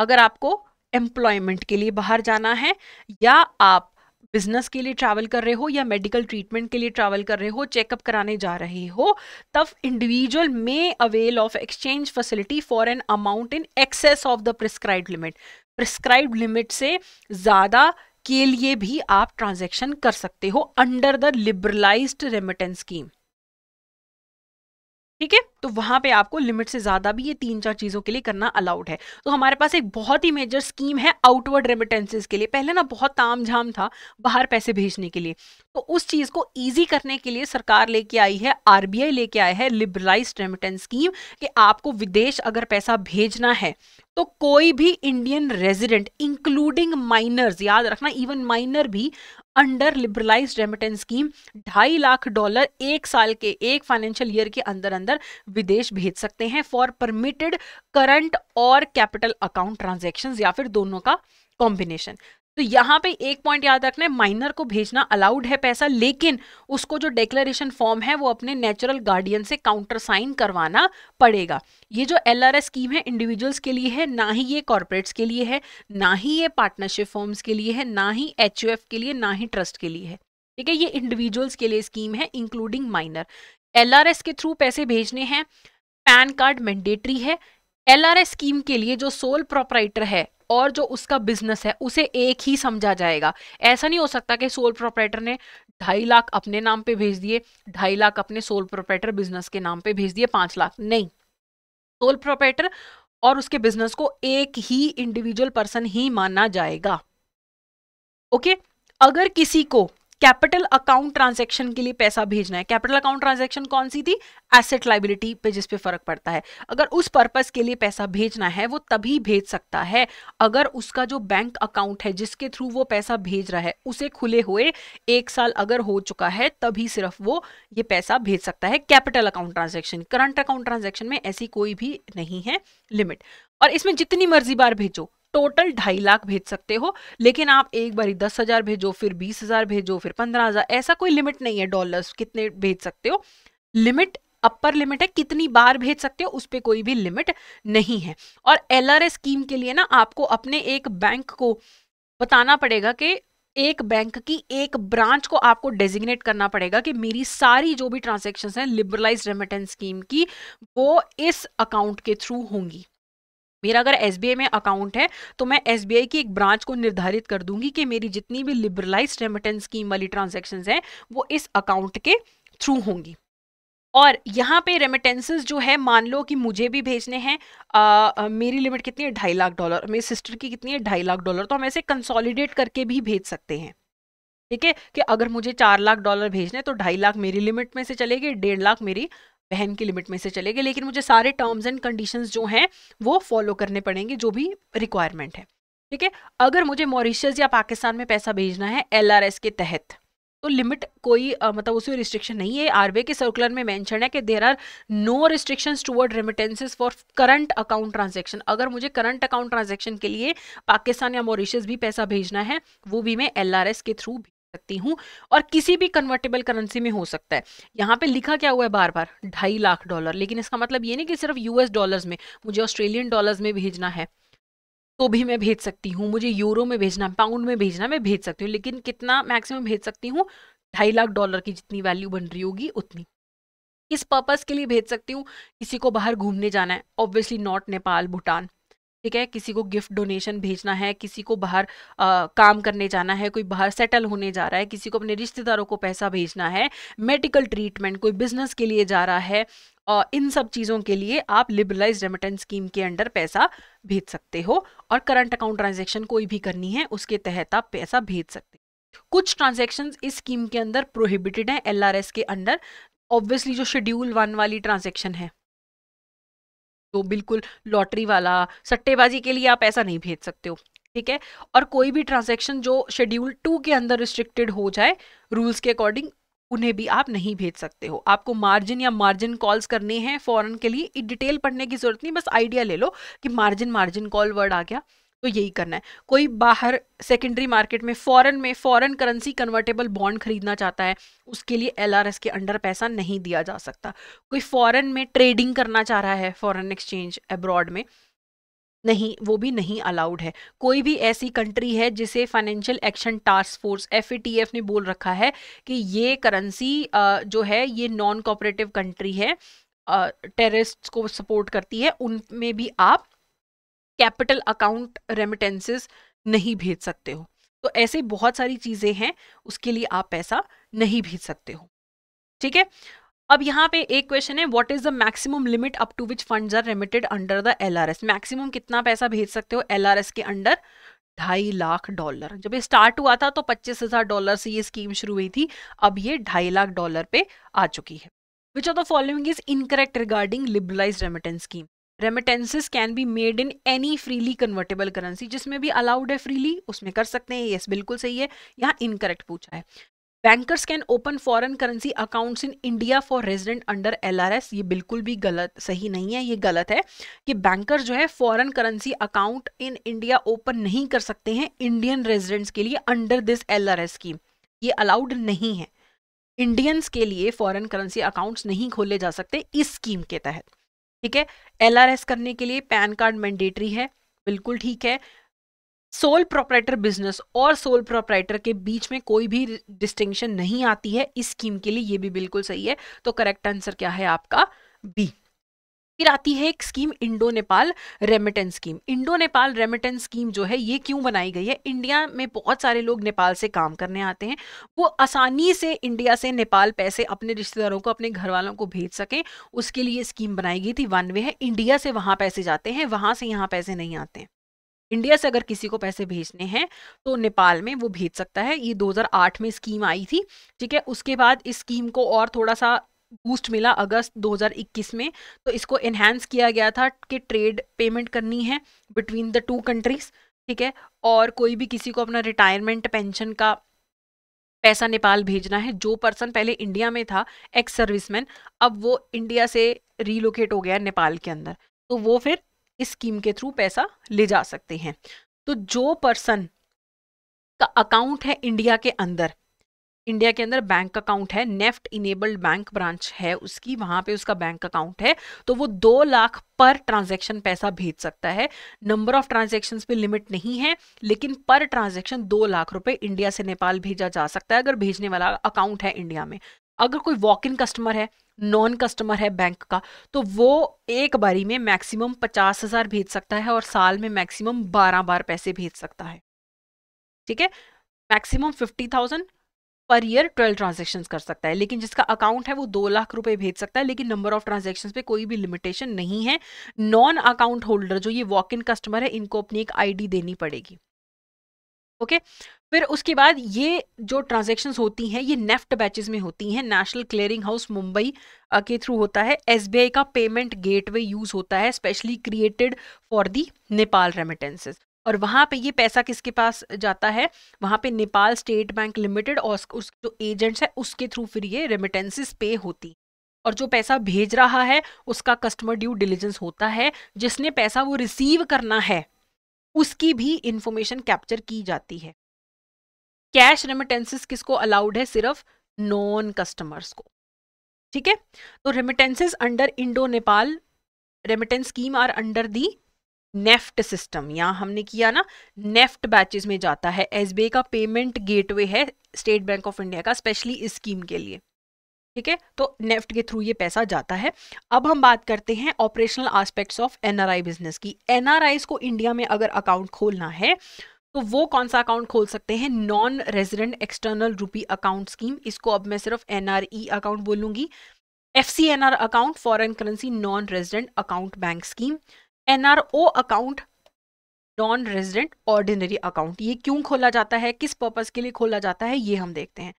अगर आपको एम्प्लॉयमेंट के लिए बाहर जाना है या आप बिजनेस के लिए ट्रैवल कर रहे हो या मेडिकल ट्रीटमेंट के लिए ट्रैवल कर रहे हो चेकअप कराने जा रहे हो तब individual may avail of exchange facility for an amount in excess of the prescribe limit prescribe limit से ज़्यादा के लिए भी आप ट्रांजेक्शन कर सकते हो under the liberalised remittance scheme ठीक है तो वहां पे आपको लिमिट से ज्यादा भी ये तीन चार चीजों के लिए करना अलाउड है तो हमारे पास एक बहुत ही मेजर स्कीम है आउटवर्ड रेमिटेंसेस के लिए पहले ना बहुत ताम झाम था बाहर पैसे भेजने के लिए तो उस चीज को ईजी करने के लिए सरकार लेके आई है आरबीआई लेके आया है लिबरलाइज रेमिटेंस स्कीम कि आपको विदेश अगर पैसा भेजना है तो कोई भी इंडियन रेजिडेंट इंक्लूडिंग माइनर्स याद रखना इवन माइनर भी अंडर लिबरलाइज रेमिटेंस स्कीम ढाई लाख डॉलर एक साल के एक फाइनेंशियल ईयर के अंदर अंदर विदेश भेज सकते हैं फॉर परमिटेड करंट और कैपिटल अकाउंट ट्रांजेक्शन या फिर दोनों का कॉम्बिनेशन तो यहाँ पे एक पॉइंट याद रखना है माइनर को भेजना अलाउड है पैसा लेकिन उसको जो डेक्लेरेशन फॉर्म है वो अपने नेचुरल गार्डियन से काउंटर साइन करवाना पड़ेगा ये जो एल आर स्कीम है इंडिविजुअल्स के लिए है ना ही ये कॉर्पोरेट्स के लिए है ना ही ये पार्टनरशिप फॉर्म्स के लिए है ना ही एच के लिए ना ही ट्रस्ट के लिए है ठीक है ये इंडिविजुअल्स के लिए स्कीम है इंक्लूडिंग माइनर एल के थ्रू पैसे भेजने हैं पैन कार्ड मैंडेटरी है एल स्कीम के लिए जो सोल प्रोपराइटर है और जो उसका बिजनेस है उसे एक ही समझा जाएगा ऐसा नहीं हो सकता कि सोल प्रोपरेटर ने ढाई लाख अपने नाम पे भेज दिए ढाई लाख अपने सोल प्रोपरेटर बिजनेस के नाम पे भेज दिए पांच लाख नहीं सोल प्रोपरेटर और उसके बिजनेस को एक ही इंडिविजुअल पर्सन ही माना जाएगा ओके अगर किसी को कैपिटल अकाउंट ट्रांजेक्शन के लिए पैसा भेजना है कैपिटल अकाउंट ट्रांजेक्शन कौन सी थी एसेट लाइबिलिटी पे जिस पे फर्क पड़ता है अगर उस पर्पस के लिए पैसा भेजना है वो तभी भेज सकता है अगर उसका जो बैंक अकाउंट है जिसके थ्रू वो पैसा भेज रहा है उसे खुले हुए एक साल अगर हो चुका है तभी सिर्फ वो ये पैसा भेज सकता है capital account transaction current account transaction में ऐसी कोई भी नहीं है लिमिट और इसमें जितनी मर्जी बार भेजो टोटल ढाई लाख भेज सकते हो लेकिन आप एक बार दस हजार भेजो फिर बीस हजार भेजो फिर पंद्रह हजार ऐसा कोई लिमिट नहीं है डॉलर्स कितने भेज सकते हो लिमिट अपर लिमिट है कितनी बार भेज सकते हो उस पर कोई भी लिमिट नहीं है और एल स्कीम के लिए ना आपको अपने एक बैंक को बताना पड़ेगा कि एक बैंक की एक ब्रांच को आपको डेजिग्नेट करना पड़ेगा कि मेरी सारी जो भी ट्रांजेक्शन हैं लिबरलाइज रेमिटेंस स्कीम की वो इस अकाउंट के थ्रू होंगी मेरा अगर एस में अकाउंट है तो मैं एस की एक ब्रांच को निर्धारित कर दूंगी कि मेरी जितनी भी लिबरलाइज रेमिटेंस स्कीम वाली ट्रांजेक्शन हैं वो इस अकाउंट के थ्रू होंगी और यहाँ पे रेमिटेंसेस जो है मान लो कि मुझे भी भेजने हैं मेरी लिमिट कितनी है ढाई लाख डॉलर मेरी सिस्टर की कितनी है ढाई लाख डॉलर तो हम ऐसे कंसोलिडेट करके भी भेज सकते हैं ठीक है कि अगर मुझे चार लाख डॉलर भेजने तो ढाई लाख मेरी लिमिट में से चलेगी डेढ़ लाख मेरी बहन की लिमिट में से चले गए लेकिन मुझे सारे टर्म्स एंड कंडीशंस जो हैं वो फॉलो करने पड़ेंगे जो भी रिक्वायरमेंट है ठीक है अगर मुझे मॉरिशस या पाकिस्तान में पैसा भेजना है एल के तहत तो लिमिट कोई आ, मतलब उसमें रिस्ट्रिक्शन नहीं है आरबीआई के सर्कुलर में मेंशन है कि there are no restriction toward remittances for current account transaction अगर मुझे करंट अकाउंट ट्रांजैक्शन के लिए पाकिस्तान या मॉरिशस भी पैसा भेजना है वो भी मैं एल के थ्रू सकती हूँ और किसी भी कन्वर्टेबल करेंसी में हो सकता है यहाँ पे लिखा क्या हुआ है बार बार ढाई लाख डॉलर लेकिन इसका मतलब ये नहीं कि सिर्फ यूएस डॉलर्स में मुझे ऑस्ट्रेलियन डॉलर्स में भेजना है तो भी मैं भेज सकती हूँ मुझे यूरो में भेजना पाउंड में भेजना मैं भेज सकती हूँ लेकिन कितना मैक्सिमम भेज सकती हूँ ढाई लाख डॉलर की जितनी वैल्यू बन रही होगी उतनी किस पर्पज़ के लिए भेज सकती हूँ किसी को बाहर घूमने जाना है ऑब्वियसली नॉट नेपाल भूटान ठीक है किसी को गिफ्ट डोनेशन भेजना है किसी को बाहर काम करने जाना है कोई बाहर सेटल होने जा रहा है किसी को अपने रिश्तेदारों को पैसा भेजना है मेडिकल ट्रीटमेंट कोई बिजनेस के लिए जा रहा है और इन सब चीज़ों के लिए आप लिबरलाइज रेमिटेंस स्कीम के अंडर पैसा भेज सकते हो और करंट अकाउंट ट्रांजेक्शन कोई भी करनी है उसके तहत आप पैसा भेज सकते हो कुछ ट्रांजेक्शन इस स्कीम के अंदर प्रोहिबिटेड हैं एल के अंडर ऑब्वियसली जो शेड्यूल वन वाली ट्रांजेक्शन है जो तो बिल्कुल लॉटरी वाला सट्टेबाजी के लिए आप ऐसा नहीं भेज सकते हो ठीक है और कोई भी ट्रांजेक्शन जो शेड्यूल टू के अंदर रिस्ट्रिक्टेड हो जाए रूल्स के अकॉर्डिंग उन्हें भी आप नहीं भेज सकते हो आपको मार्जिन या मार्जिन कॉल्स करने हैं फॉरन के लिए डिटेल पढ़ने की जरूरत नहीं बस आइडिया ले लो कि मार्जिन मार्जिन कॉल वर्ड आ गया तो यही करना है कोई बाहर सेकेंडरी मार्केट में फॉरेन में फॉरेन करेंसी कन्वर्टेबल बॉन्ड खरीदना चाहता है उसके लिए एलआरएस के अंडर पैसा नहीं दिया जा सकता कोई फॉरेन में ट्रेडिंग करना चाह रहा है फॉरेन एक्सचेंज अब्रॉड में नहीं वो भी नहीं अलाउड है कोई भी ऐसी कंट्री है जिसे financial action task force F ने बोल रखा है कि ये करेंसी जो है ये नॉन कॉपरेटिव कंट्री है टेररिस्ट को सपोर्ट करती है उनमें भी आप कैपिटल अकाउंट रेमिटेंसेस नहीं भेज सकते हो तो ऐसे बहुत सारी चीज़ें हैं उसके लिए आप पैसा नहीं भेज सकते हो ठीक है अब यहाँ पे एक क्वेश्चन है what is the maximum limit up to which funds are remitted under the LRS maximum कितना पैसा भेज सकते हो एलआरएस के अंडर ढाई लाख डॉलर जब ये स्टार्ट हुआ था तो पच्चीस हजार डॉलर से ये स्कीम शुरू हुई थी अब ये ढाई लाख डॉलर पे आ चुकी है which of the following is incorrect regarding liberalise remittance scheme remittances can be made in any freely convertible currency जिसमें भी अलाउड है फ्रीली उसमें कर सकते हैं यस बिल्कुल सही है यहाँ इनकरेक्ट पूछा है bankers can open foreign currency accounts in India for resident under S ये बिल्कुल भी गलत सही नहीं है ये गलत है कि बैंकर जो है foreign currency account in India open नहीं कर सकते हैं इंडियन रेजिडेंट्स के लिए under this L S scheme ये अलाउड नहीं है इंडियंस के लिए फॉरेन करेंसी अकाउंट्स नहीं खोले जा सकते इस स्कीम के तहत ठीक है एलआरएस करने के लिए पैन कार्ड मैंडेटरी है बिल्कुल ठीक है सोल प्रोपराइटर बिजनेस और सोल प्रोपराइटर के बीच में कोई भी डिस्टिंक्शन नहीं आती है इस स्कीम के लिए ये भी बिल्कुल सही है तो करेक्ट आंसर क्या है आपका बी फिर आती है एक scheme Indo Nepal remittance scheme Indo Nepal remittance scheme जो है ये क्यों बनाई गई है इंडिया में बहुत सारे लोग नेपाल से काम करने आते हैं वो आसानी से इंडिया से नेपाल पैसे अपने रिश्तेदारों को अपने घर वालों को भेज सकें उसके लिए स्कीम बनाई गई थी वन वे है इंडिया से वहाँ पैसे जाते हैं वहाँ से यहाँ पैसे नहीं आते हैं इंडिया से अगर किसी को पैसे भेजने हैं तो नेपाल में वो भेज सकता है ये 2008 में स्कीम आई थी ठीक है उसके बाद इस स्कीम को और थोड़ा सा बूस्ट मिला अगस्त 2021 में तो इसको एनहेंस किया गया था कि ट्रेड पेमेंट करनी है बिटवीन द टू कंट्रीज़ ठीक है और कोई भी किसी को अपना रिटायरमेंट पेंशन का पैसा नेपाल भेजना है जो पर्सन पहले इंडिया में था एक्स सर्विसमैन अब वो इंडिया से रीलोकेट हो गया नेपाल के अंदर तो वो फिर इस स्कीम के थ्रू पैसा ले जा सकते हैं तो जो पर्सन का अकाउंट है इंडिया के अंदर इंडिया के अंदर बैंक अकाउंट है नेफ्ट इनेबल्ड बैंक ब्रांच है उसकी वहां पे उसका बैंक अकाउंट है तो वो दो लाख पर ट्रांजैक्शन पैसा भेज सकता है नंबर ऑफ ट्रांजेक्शन पे लिमिट नहीं है लेकिन पर ट्रांजैक्शन दो लाख रुपए इंडिया से नेपाल भेजा जा सकता है अगर भेजने वाला अकाउंट है इंडिया में अगर कोई वॉक इन कस्टमर है नॉन कस्टमर है बैंक का तो वो एक बारी में मैक्सिमम पचास हजार भेज सकता है और साल में मैक्सिमम बारह बार पैसे भेज सकता है ठीक है maximum fifty thousand per year twelve transaction कर सकता है लेकिन जिसका अकाउंट है वो दो लाख रुपए भेज सकता है लेकिन नंबर ऑफ ट्रांजेक्शन पे कोई भी लिमिटेशन नहीं है नॉन अकाउंट होल्डर जो ये वॉक इन कस्टमर है इनको अपनी एक आईडी देनी पड़ेगी ओके okay? फिर उसके बाद ये जो ट्रांजेक्शन होती हैं ये नेफ्ट बैचेस में होती हैं नेशनल क्लियरिंग हाउस मुंबई के थ्रू होता है एसबीआई का पेमेंट गेटवे यूज़ होता है specially created for the Nepal remittances और वहाँ पे ये पैसा किसके पास जाता है वहाँ पे नेपाल स्टेट बैंक लिमिटेड और उस जो एजेंट्स है उसके थ्रू फिर ये रेमिटेंसेस पे होती और जो पैसा भेज रहा है उसका कस्टमर ड्यू डिलीजेंस होता है जिसने पैसा वो रिसीव करना है उसकी भी इंफॉर्मेशन कैप्चर की जाती है कैश रेमिटेंसेस किसको अलाउड है सिर्फ नॉन कस्टमर्स को ठीक है तो remittances under Indo Nepal remittance scheme are under the NEFT system यहाँ हमने किया ना नेफ्ट बैचेस में जाता है एस का पेमेंट गेटवे है स्टेट बैंक ऑफ इंडिया का स्पेशली इस स्कीम के लिए ठीक है तो नेफ्ट के थ्रू ये पैसा जाता है अब हम बात करते हैं operational aspects of NRI business की एनआरआई को इंडिया में अगर अकाउंट खोलना है तो वो कौन सा अकाउंट खोल सकते हैं non resident external rupee account scheme इसको अब मैं सिर्फ एनआरई अकाउंट बोलूंगी F C N R account foreign currency non resident account bank scheme NRO account non resident ordinary account ये क्यों खोला जाता है किस पर्पज के लिए खोला जाता है ये हम देखते हैं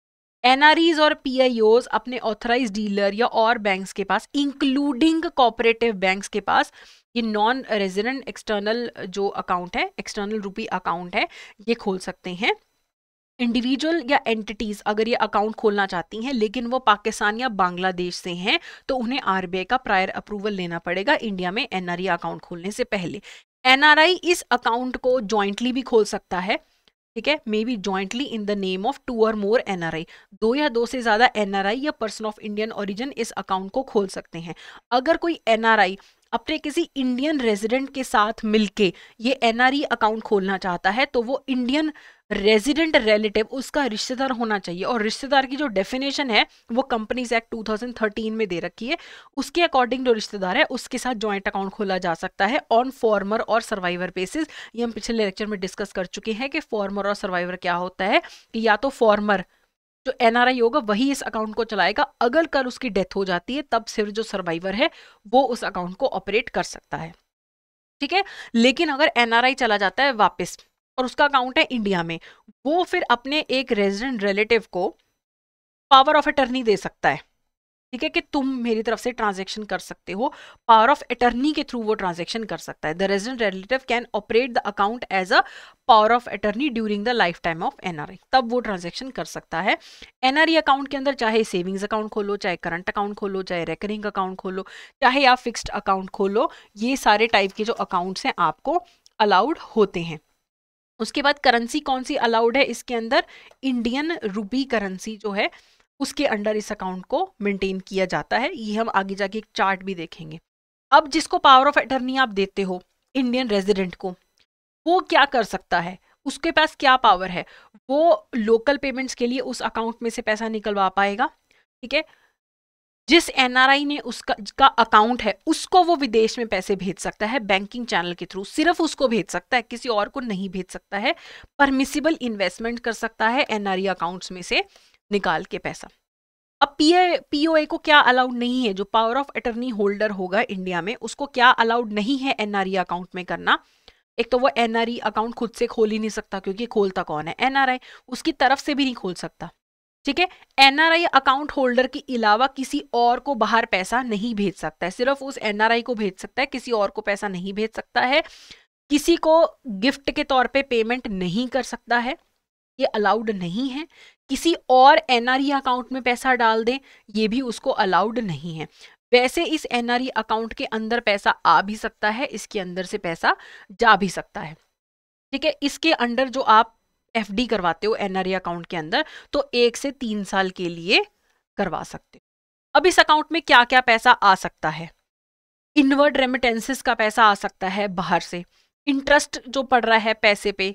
एनआरईज और पीआईओज अपने ऑथराइज डीलर या और बैंक्स के पास इंक्लूडिंग कोऑपरेटिव बैंक्स के पास ये नॉन रेजिडेंट एक्सटर्नल जो अकाउंट है एक्सटर्नल रूपी अकाउंट है ये खोल सकते हैं इंडिविजुअल या एंटिटीज़ अगर ये अकाउंट खोलना चाहती हैं लेकिन वो पाकिस्तान या बांग्लादेश से हैं तो उन्हें आर का प्रायर अप्रूवल लेना पड़ेगा इंडिया में एनआरआई अकाउंट खोलने से पहले एनआरआई इस अकाउंट को ज्वाइंटली भी खोल सकता है ठीक है may be jointly in the name of two or more N दो या दो से ज्यादा एनआरआई या पर्सन ऑफ इंडियन ओरिजिन इस अकाउंट को खोल सकते हैं अगर कोई एनआरआई अपने किसी इंडियन रेजिडेंट के साथ मिलके ये एनआरई अकाउंट e खोलना चाहता है तो वो इंडियन रेजिडेंट रिलेटिव उसका रिश्तेदार होना चाहिए और रिश्तेदार की जो डेफिनेशन है वो कंपनीज एक्ट 2013 में दे रखी है उसके अकॉर्डिंग जो रिश्तेदार है उसके साथ जॉइंट अकाउंट खोला जा सकता है on former or survivor basis ये हम पिछले लेक्चर में डिस्कस कर चुके हैं कि फॉर्मर और सर्वाइवर क्या होता है कि या तो फॉर्मर जो एनआरआई होगा वही इस अकाउंट को चलाएगा अगर कल उसकी डेथ हो जाती है तब सिर्फ जो सर्वाइवर है वो उस अकाउंट को ऑपरेट कर सकता है ठीक है लेकिन अगर एनआरआई चला जाता है वापस और उसका अकाउंट है इंडिया में वो फिर अपने एक रेजिडेंट रिलेटिव को पावर ऑफ अटर्नी दे सकता है ठीक है कि तुम मेरी तरफ से ट्रांजेक्शन कर सकते हो पावर ऑफ अटर्नी के थ्रू वो ट्रांजेक्शन कर सकता है the resident relative can operate the account as a power of attorney during the life time of NRI तब वो ट्रांजेक्शन कर सकता है एनआरआई अकाउंट के अंदर चाहे सेविंग्स अकाउंट खोलो चाहे करंट अकाउंट खोलो चाहे रेकरिंग अकाउंट खोलो चाहे आप फिक्स्ड अकाउंट खोलो ये सारे टाइप के जो अकाउंट्स हैं आपको अलाउड होते हैं उसके बाद करेंसी कौन सी अलाउड है इसके अंदर इंडियन रूपी करेंसी जो है उसके अंडर इस अकाउंट को मेंटेन किया जाता है ये हम आगे जाके एक चार्ट भी देखेंगे अब जिसको पावर ऑफ अटर्नी आप देते हो इंडियन रेजिडेंट को वो क्या कर सकता है उसके पास क्या पावर है वो लोकल पेमेंट्स के लिए उस अकाउंट में से पैसा निकलवा पाएगा ठीक है जिस एनआरआई ने उसका का अकाउंट है उसको वो विदेश में पैसे भेज सकता है बैंकिंग चैनल के थ्रू सिर्फ उसको भेज सकता है किसी और को नहीं भेज सकता है परमिसिबल इन्वेस्टमेंट कर सकता है एनआरआई अकाउंट्स में से निकाल के पैसा अब पी पीओए को क्या अलाउड नहीं है जो पावर ऑफ अटर्नी होल्डर होगा इंडिया में उसको क्या अलाउड नहीं है एनआरई अकाउंट e में करना एक तो वो एनआरई अकाउंट e खुद से खोल ही नहीं सकता क्योंकि खोलता कौन है एनआरआई उसकी तरफ से भी नहीं खोल सकता ठीक है एनआरआई अकाउंट होल्डर के अलावा किसी और को बाहर पैसा नहीं भेज सकता है सिर्फ उस एनआरआई को भेज सकता है किसी और को पैसा नहीं भेज सकता है किसी को गिफ्ट के तौर पे पेमेंट नहीं कर सकता है ये अलाउड नहीं है किसी और एनआरई अकाउंट e में पैसा डाल दें ये भी उसको अलाउड नहीं है वैसे इस एनआरई अकाउंट e के अंदर पैसा आ भी सकता है इसके अंदर से पैसा जा भी सकता है ठीक है इसके अंडर जो आप एफ करवाते हो एनआरई अकाउंट e के अंदर तो एक से तीन साल के लिए करवा सकते हो अब इस अकाउंट में क्या क्या पैसा आ सकता है इनवर्ड रेमिटेंसेस का पैसा आ सकता है बाहर से इंटरेस्ट जो पड़ रहा है पैसे पे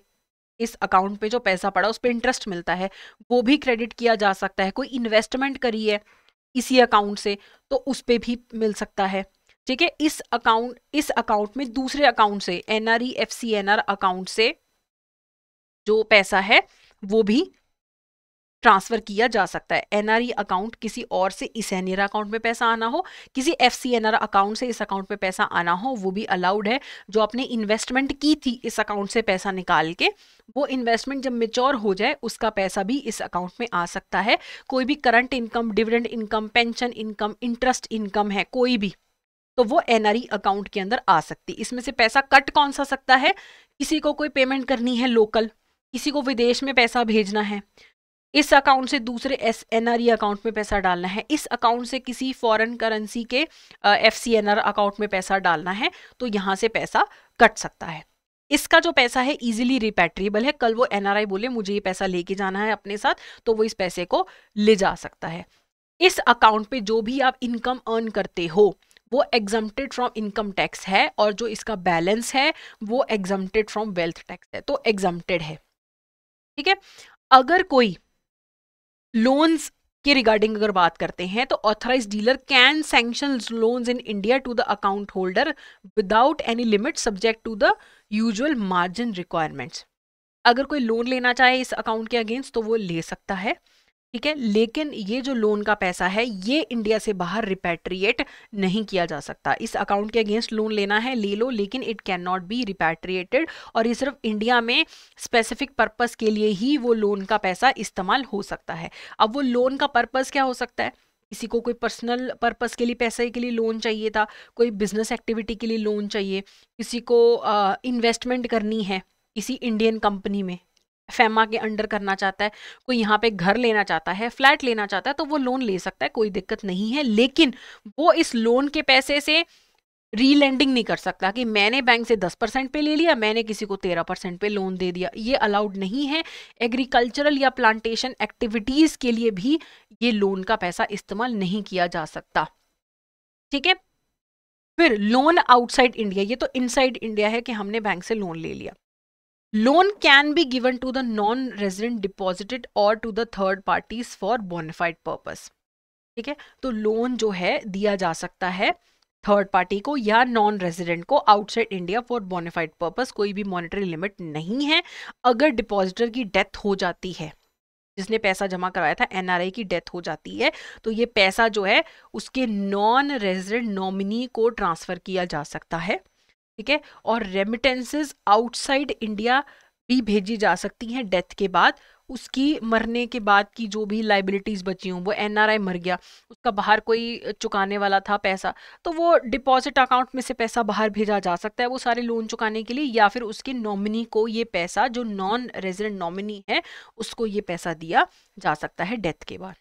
इस अकाउंट पे जो पैसा पड़ा उस पर इंटरेस्ट मिलता है वो भी क्रेडिट किया जा सकता है कोई इन्वेस्टमेंट करी है इसी अकाउंट से तो उस पर भी मिल सकता है ठीक है इस अकाउंट इस अकाउंट में दूसरे अकाउंट से NRE F C N R account से जो पैसा है वो भी ट्रांसफर किया जा सकता है एनआरई अकाउंट किसी और से इस एनआर अकाउंट में पैसा आना हो किसी एफ सी अकाउंट से इस अकाउंट में पैसा आना हो वो भी अलाउड है जो आपने इन्वेस्टमेंट की थी इस अकाउंट से पैसा निकाल के वो इन्वेस्टमेंट जब मेच्योर हो जाए उसका पैसा भी इस अकाउंट में आ सकता है कोई भी current income dividend income pension income interest income है कोई भी तो वो एनआरई अकाउंट के अंदर आ सकती इसमें से पैसा कट कौन सा सकता है किसी को कोई पेमेंट करनी है लोकल किसी को विदेश में पैसा भेजना है इस अकाउंट से दूसरे एस ई अकाउंट में पैसा डालना है इस अकाउंट से किसी फॉरेन करेंसी के F C N R account में पैसा डालना है तो यहाँ से पैसा कट सकता है इसका जो पैसा है इजीली रिपैट्रिएबल है कल वो एनआरआई बोले मुझे ये पैसा लेके जाना है अपने साथ तो वो इस पैसे को ले जा सकता है इस अकाउंट पे जो भी आप इनकम अर्न करते हो वो एग्जम्प्टेड फ्रॉम इनकम टैक्स है और जो इसका बैलेंस है वो एग्जम्प्टेड फ्रॉम वेल्थ टैक्स है तो एग्जम्प्टेड है ठीक है अगर कोई लोन्स के रिगार्डिंग अगर बात करते हैं तो authorise dealer can sanction loans in India to the account holder without any limit subject to the usual margin requirements अगर कोई लोन लेना चाहे इस अकाउंट के अगेंस्ट तो वो ले सकता है ठीक है लेकिन ये जो लोन का पैसा है ये इंडिया से बाहर रिपेट्रिएट नहीं किया जा सकता इस अकाउंट के अगेंस्ट लोन लेना है ले लो लेकिन it can not be repatriated और ये सिर्फ इंडिया में स्पेसिफिक पर्पस के लिए ही वो लोन का पैसा इस्तेमाल हो सकता है अब वो लोन का पर्पस क्या हो सकता है किसी को कोई पर्सनल पर्पस के लिए पैसे के लिए लोन चाहिए था कोई बिजनेस एक्टिविटी के लिए लोन चाहिए किसी को इन्वेस्टमेंट करनी है किसी इंडियन कंपनी में फेमा के अंडर करना चाहता है कोई यहाँ पे घर लेना चाहता है फ्लैट लेना चाहता है तो वो लोन ले सकता है कोई दिक्कत नहीं है लेकिन वो इस लोन के पैसे से रीलेंडिंग नहीं कर सकता कि मैंने बैंक से दस परसेंट पे ले लिया मैंने किसी को तेरह परसेंट पे लोन दे दिया ये अलाउड नहीं है एग्रीकल्चरल या प्लांटेशन एक्टिविटीज़ के लिए भी ये लोन का पैसा इस्तेमाल नहीं किया जा सकता ठीक है फिर लोन आउटसाइड इंडिया ये तो इनसाइड इंडिया है कि हमने बैंक से लोन ले लिया loan can be given to the non resident deposited और to the third parties for bona fide purpose ठीक है तो लोन जो है दिया जा सकता है थर्ड पार्टी को या नॉन रेजिडेंट को outside India for bona fide purpose कोई भी मॉनिटरी लिमिट नहीं है अगर डिपॉजिटर की डेथ हो जाती है जिसने पैसा जमा कराया था एनआरआई की डेथ हो जाती है तो ये पैसा जो है उसके नॉन रेजिडेंट नॉमिनी को ट्रांसफर किया जा सकता है ठीक है और रेमिटेंसेस आउटसाइड इंडिया भी भेजी जा सकती हैं डेथ के बाद उसकी मरने के बाद की जो भी लाइबिलिटीज़ बची हों वो एनआरआई मर गया उसका बाहर कोई चुकाने वाला था पैसा तो वो डिपॉजिट अकाउंट में से पैसा बाहर भेजा जा सकता है वो सारे लोन चुकाने के लिए या फिर उसके नॉमिनी को ये पैसा जो नॉन रेजिडेंट नॉमिनी है उसको ये पैसा दिया जा सकता है डेथ के बाद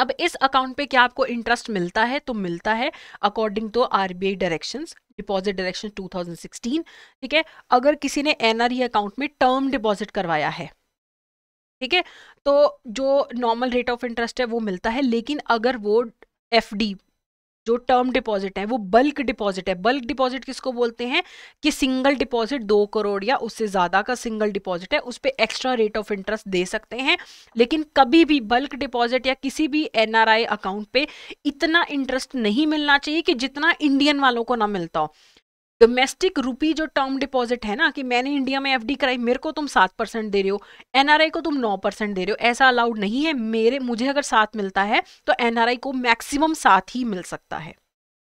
अब इस अकाउंट पे क्या आपको इंटरेस्ट मिलता है तो मिलता है according to R B I direction deposit direction sixteen ठीक है अगर किसी ने एनआरई अकाउंट e में टर्म डिपॉजिट करवाया है ठीक है तो जो नॉर्मल रेट ऑफ इंटरेस्ट है वो मिलता है लेकिन अगर वो एफ डी जो टर्म डिपॉजिट है वो बल्क डिपॉजिट है बल्क डिपॉजिट किसको बोलते हैं कि सिंगल डिपॉजिट दो करोड़ या उससे ज़्यादा का सिंगल डिपॉजिट है उस पर एक्स्ट्रा रेट ऑफ इंटरेस्ट दे सकते हैं लेकिन कभी भी बल्क डिपॉजिट या किसी भी एन अकाउंट पे इतना इंटरेस्ट नहीं मिलना चाहिए कि जितना इंडियन वालों को ना मिलता हो डोमेस्टिक रुपी जो टर्म डिपॉजिट है ना कि मैंने इंडिया में एफडी कराई मेरे को तुम सात परसेंट दे रहे हो एनआरआई को तुम नौ परसेंट दे रहे हो ऐसा अलाउड नहीं है मेरे मुझे अगर साथ मिलता है तो एनआरआई को मैक्सिमम साथ ही मिल सकता है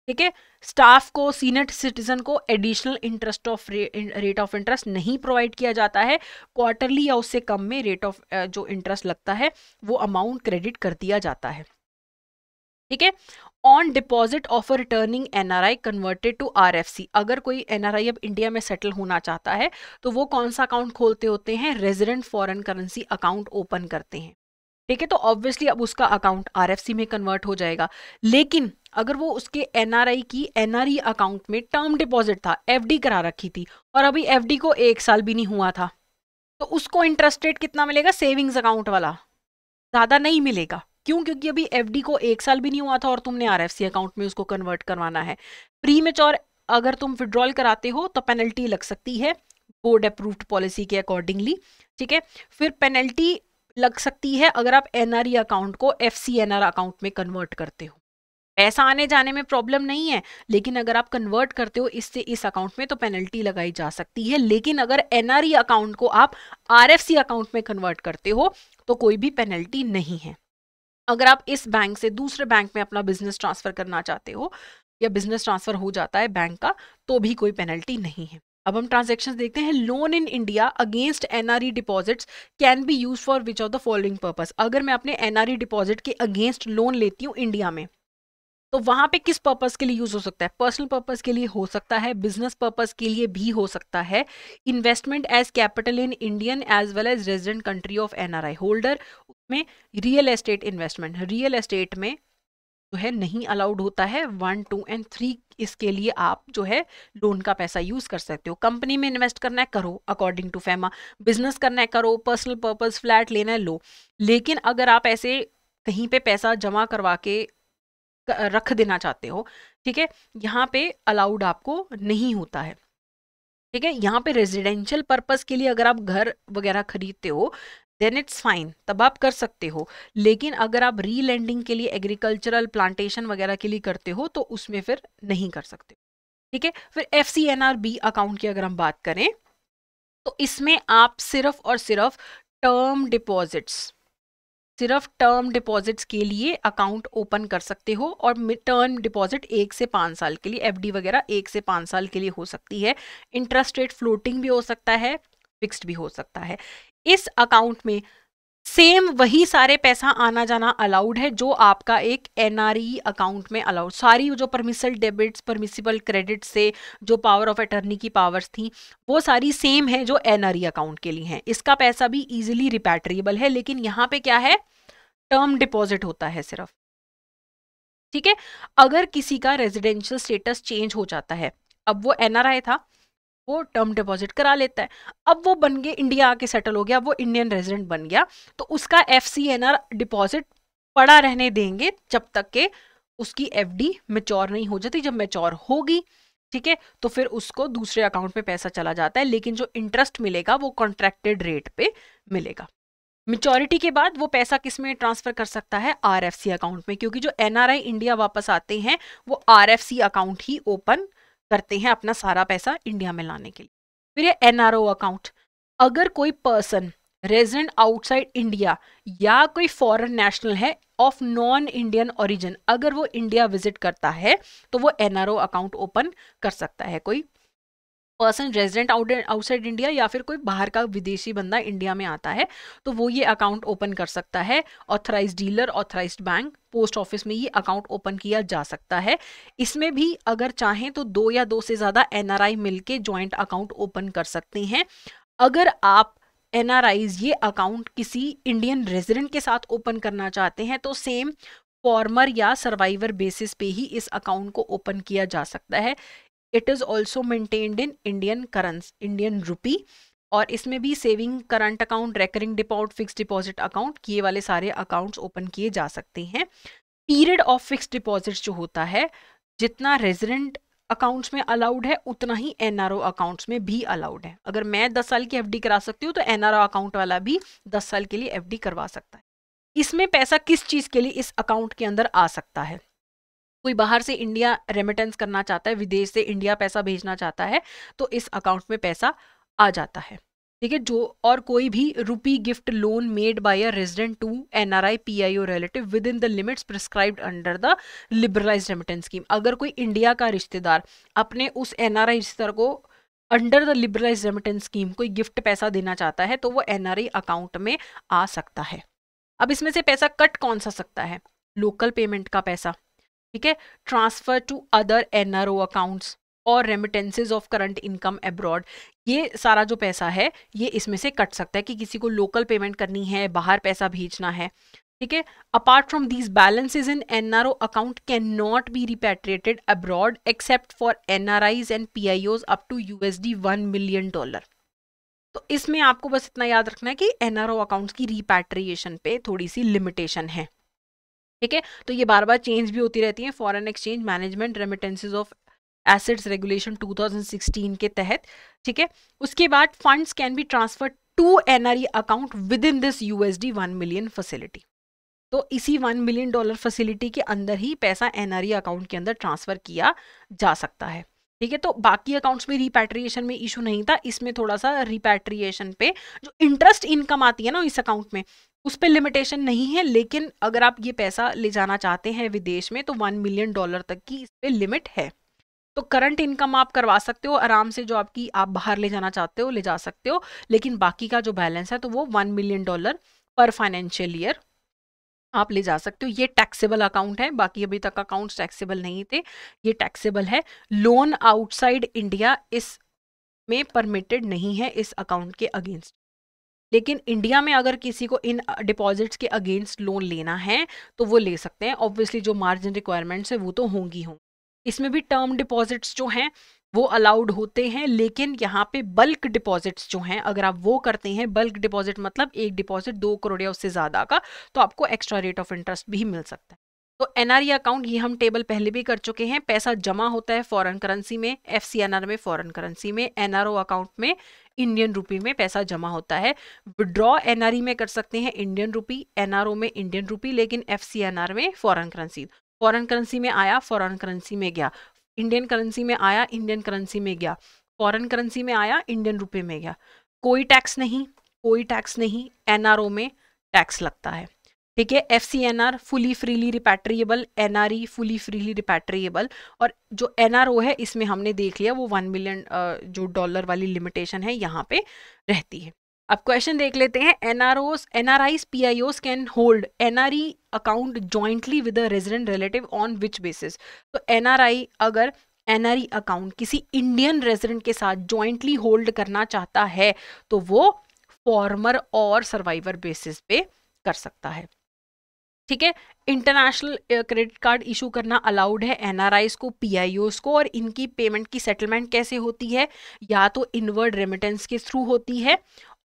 ठीक है स्टाफ को सीनियर सिटीजन को additional interest of rate of interest नहीं प्रोवाइड किया जाता है क्वार्टरली या उससे कम में रेट ऑफ जो इंटरेस्ट लगता है वो अमाउंट क्रेडिट कर दिया जाता है ठीक है on deposit of a returning NRI converted to RFC अगर कोई एनआरआई अब इंडिया में सेटल होना चाहता है तो वो कौन सा अकाउंट खोलते होते हैं resident foreign currency account open करते हैं ठीक है तो ऑब्वियसली अब उसका अकाउंट आरएफसी में कन्वर्ट हो जाएगा लेकिन अगर वो उसके एनआरआई की एनआरई अकाउंट e में टर्म डिपॉजिट था एफडी करा रखी थी और अभी एफडी को एक साल भी नहीं हुआ था तो उसको इंटरेस्ट रेट कितना मिलेगा सेविंग्स अकाउंट वाला ज़्यादा नहीं मिलेगा क्यों क्योंकि अभी एफ को एक साल भी नहीं हुआ था और तुमने आर अकाउंट में उसको कन्वर्ट करवाना है प्री मेच्योर अगर तुम विड्रॉल कराते हो तो पेनल्टी लग सकती है बोर्ड अप्रूव्ड पॉलिसी के अकॉर्डिंगली ठीक है फिर पेनल्टी लग सकती है अगर आप एन अकाउंट e को एफ अकाउंट में कन्वर्ट करते हो पैसा आने जाने में प्रॉब्लम नहीं है लेकिन अगर आप कन्वर्ट करते हो इससे इस अकाउंट में तो पेनल्टी लगाई जा सकती है लेकिन अगर एनआरई अकाउंट e को आप आर अकाउंट में कन्वर्ट करते हो तो कोई भी पेनल्टी नहीं है अगर आप इस बैंक से दूसरे बैंक में अपना बिजनेस ट्रांसफर करना चाहते हो या बिजनेस ट्रांसफर हो जाता है बैंक का तो भी कोई पेनल्टी नहीं है अब हम ट्रांजेक्शन देखते हैं loan in India against NRE deposits can be use for which of the following purpose अगर मैं अपने एनआरई डिपॉजिट e के अगेंस्ट लोन लेती हूँ इंडिया में तो वहां पे किस पर्पज के लिए यूज हो सकता है पर्सनल पर्पज के लिए हो सकता है बिजनेस पर्पज के लिए भी हो सकता है investment as capital in Indian as well as resident country of NRI holder उसमें real estate investment real estate में जो है नहीं अलाउड होता है वन टू एंड थ्री इसके लिए आप जो है लोन का पैसा यूज कर सकते हो कंपनी में इन्वेस्ट करना है करो अकॉर्डिंग टू फेमा बिजनेस करना है करो पर्सनल पर्पज फ्लैट लेना है लो लेकिन अगर आप ऐसे कहीं पे पैसा जमा करवा के रख देना चाहते हो ठीक है यहाँ पे अलाउड आपको नहीं होता है ठीक है यहाँ पे रेजिडेंशियल पर्पस के लिए अगर आप घर वगैरह खरीदते हो देन इट्स फाइन तब आप कर सकते हो लेकिन अगर आप रीलैंडिंग के लिए एग्रीकल्चरल प्लांटेशन वगैरह के लिए करते हो तो उसमें फिर नहीं कर सकते ठीक है फिर F C N R B account की अगर हम बात करें तो इसमें आप सिर्फ और सिर्फ टर्म डिपॉजिट्स सिर्फ टर्म डिपॉजिट्स के लिए अकाउंट ओपन कर सकते हो और टर्म डिपॉजिट एक से पाँच साल के लिए एफ वगैरह एक से पाँच साल के लिए हो सकती है इंटरेस्ट रेट फ्लोटिंग भी हो सकता है फिक्स्ड भी हो सकता है इस अकाउंट में सेम वही सारे पैसा आना जाना अलाउड है जो आपका एक एनआरई अकाउंट e में अलाउड सारी जो परमिसल डेबिट्स परमिसिबल क्रेडिट से जो पावर ऑफ अटर्नी की पावर्स थी वो सारी सेम है जो एनआरई अकाउंट e के लिए हैं इसका पैसा भी इजीली रिपैट्रिएबल है लेकिन यहाँ पे क्या है टर्म डिपॉजिट होता है सिर्फ ठीक है अगर किसी का रेजिडेंशियल स्टेटस चेंज हो जाता है अब वो एनआरआई था वो टर्म डिपॉजिट करा लेता है अब वो बन गए इंडिया आके सेटल हो गया वो इंडियन रेजिडेंट बन गया तो उसका F C N R deposit पड़ा रहने देंगे जब तक के उसकी एफ डी मेच्योर नहीं हो जाती जब मेच्योर होगी ठीक है तो फिर उसको दूसरे अकाउंट में पैसा चला जाता है लेकिन जो इंटरेस्ट मिलेगा वो कॉन्ट्रैक्टेड रेट पे मिलेगा मेच्योरिटी के बाद वो पैसा किस में ट्रांसफर कर सकता है आरएफसी अकाउंट में क्योंकि जो एनआरआई इंडिया वापस आते हैं वो आरएफसी अकाउंट ही ओपन करते हैं अपना सारा पैसा इंडिया में लाने के लिए फिर ये एनआरओ अकाउंट अगर कोई पर्सन रेजिडेंट आउटसाइड इंडिया या कोई फॉरेन नेशनल है ऑफ नॉन इंडियन ओरिजिन अगर वो इंडिया विजिट करता है तो वो एनआरओ अकाउंट ओपन कर सकता है कोई person resident out outside India या फिर कोई बाहर का विदेशी बंदा इंडिया में आता है तो वो ये अकाउंट ओपन कर सकता है authorise dealer authorise bank post office में ये अकाउंट ओपन किया जा सकता है इसमें भी अगर चाहें तो दो या दो से ज़्यादा एन आर आई मिलके ज्वाइंट अकाउंट ओपन कर सकते हैं अगर आप एन आर ये अकाउंट किसी इंडियन रेजिडेंट के साथ ओपन करना चाहते हैं तो सेम फॉर्मर या सर्वाइवर बेसिस पे ही इस अकाउंट को ओपन किया जा सकता है it is also maintained in Indian currency Indian rupee और इसमें भी saving current account recurring deposit fix deposit account ये वाले सारे अकाउंट्स ओपन किए जा सकते हैं पीरियड ऑफ फिक्स डिपॉजिट जो होता है जितना रेजिडेंट अकाउंट्स में अलाउड है उतना ही एनआरओ अकाउंट्स में भी अलाउड है अगर मैं दस साल की एफडी करा सकती हूँ तो एनआरओ अकाउंट वाला भी दस साल के लिए एफडी करवा सकता है इसमें पैसा किस चीज़ के लिए इस अकाउंट के अंदर आ सकता है कोई बाहर से इंडिया रेमिटेंस करना चाहता है विदेश से इंडिया पैसा भेजना चाहता है तो इस अकाउंट में पैसा आ जाता है ठीक है जो और कोई भी rupee gift loan made by a resident to N R I P I O relative within the limits prescribed under the liberalise remittance scheme अगर कोई इंडिया का रिश्तेदार अपने उस एन आर आई रिश्तेदार को under the liberalise remittance scheme कोई गिफ्ट पैसा देना चाहता है तो वो एन आर आई अकाउंट में आ सकता है अब इसमें से पैसा कट कौन सा सकता है लोकल पेमेंट का पैसा ठीक है transfer to other NRO accounts और remittances of current income abroad ये सारा जो पैसा है ये इसमें से कट सकता है कि किसी को लोकल पेमेंट करनी है बाहर पैसा भेजना है ठीक है apart from these balances in N R O account can not be repatriated abroad except for N R Is and P I Os up to U S D one million dollar तो इसमें आपको बस इतना याद रखना है कि एनआरओ अकाउंट्स की रिपेट्रिएशन पे थोड़ी सी लिमिटेशन है ठीक है तो ये बार बार चेंज भी होती रहती है foreign exchange management remittances of assets regulation 2016 के तहत ठीक है उसके बाद funds can be transfer to NRE account within this USD one million facility तो इसी वन मिलियन डॉलर फैसिलिटी के अंदर ही पैसा एनआरई अकाउंट e के अंदर ट्रांसफर किया जा सकता है ठीक है तो बाकी अकाउंट्स में रिपैट्रिएशन में इशू नहीं था इसमें थोड़ा सा रिपैट्रिएशन पे जो इंटरेस्ट इनकम आती है ना इस अकाउंट में उस पर लिमिटेशन नहीं है लेकिन अगर आप ये पैसा ले जाना चाहते हैं विदेश में तो वन मिलियन डॉलर तक की इस पर लिमिट है तो करंट इनकम आप करवा सकते हो आराम से जो आपकी आप बाहर ले जाना चाहते हो ले जा सकते हो लेकिन बाकी का जो बैलेंस है तो वो वन मिलियन डॉलर पर फाइनेंशियल ईयर आप ले जा सकते हो ये टैक्सेबल अकाउंट है बाकी अभी तक अकाउंट्स टैक्सेबल नहीं थे ये टैक्सेबल है लोन आउटसाइड इंडिया इस में परमिटेड नहीं है इस अकाउंट के अगेंस्ट लेकिन इंडिया में अगर किसी को इन डिपॉजिट्स के अगेंस्ट लोन लेना है तो वो ले सकते हैं ऑब्वियसली जो मार्जिन रिक्वायरमेंट्स है वो तो होंगी होंगी इसमें भी टर्म डिपॉजिट्स जो हैं वो अलाउड होते हैं लेकिन यहाँ पे बल्क डिपॉजिट्स जो हैं अगर आप वो करते हैं बल्क डिपॉजिट मतलब एक डिपॉजिट दो करोड़ या उससे ज़्यादा का तो आपको एक्स्ट्रा रेट ऑफ इंटरेस्ट भी मिल सकता है तो एन अकाउंट e ये हम टेबल पहले भी कर चुके हैं पैसा जमा होता है फॉरेन करेंसी में एफ में फॉरेन करेंसी में एनआरओ अकाउंट में इंडियन रुपी में पैसा जमा होता है विड्रॉ एनआरई e में कर सकते हैं इंडियन रुपी एनआरओ में इंडियन रुपी लेकिन एफ में फॉरन करेंसी फॉरन करेंसी में आया फॉरन करेंसी में गया इंडियन करेंसी में आया इंडियन करेंसी में गया फॉरेन करेंसी में आया इंडियन रुपए में गया कोई टैक्स नहीं कोई टैक्स नहीं एनआरओ में टैक्स लगता है ठीक है F C N R fully freely repatriable N R E fully freely repatriable और जो एन आर ओ है इसमें हमने देख लिया वो वन मिलियन जो डॉलर वाली लिमिटेशन है यहाँ पे रहती है अब क्वेश्चन देख लेते हैं NROs NRIs PIOs can hold NRE account jointly with a resident relative on which basis तो एनआरआई अगर एनआरई अकाउंट e किसी इंडियन रेजिडेंट के साथ जॉइंटली होल्ड करना चाहता है तो वो फॉर्मर और सर्वाइवर बेसिस पे कर सकता है ठीक है इंटरनेशनल क्रेडिट कार्ड इशू करना अलाउड है एनआरआईस को पीआईओस को और इनकी पेमेंट की सेटलमेंट कैसे होती है या तो इनवर्ड रेमिटेंस के थ्रू होती है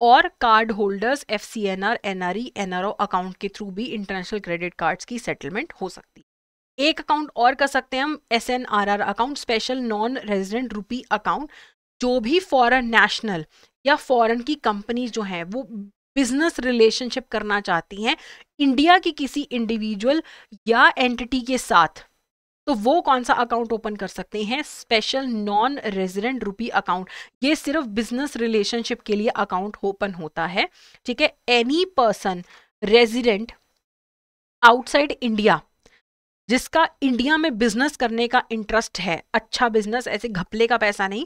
और card holders F C N R N R E N R O account के थ्रू भी इंटरनेशनल क्रेडिट कार्ड्स की सेटलमेंट हो सकती है एक अकाउंट और कर सकते हैं हम S N R R account special non resident rupee account जो भी फॉरन नेशनल या फॉरन की कंपनीज जो हैं वो बिजनेस रिलेशनशिप करना चाहती हैं इंडिया की किसी इंडिविजुअल या एंटिटी के साथ तो वो कौन सा अकाउंट ओपन कर सकते हैं special non resident rupee account ये सिर्फ बिजनेस रिलेशनशिप के लिए अकाउंट ओपन होता है ठीक है any person resident outside India जिसका इंडिया में बिजनेस करने का इंटरेस्ट है अच्छा बिजनेस ऐसे घपले का पैसा नहीं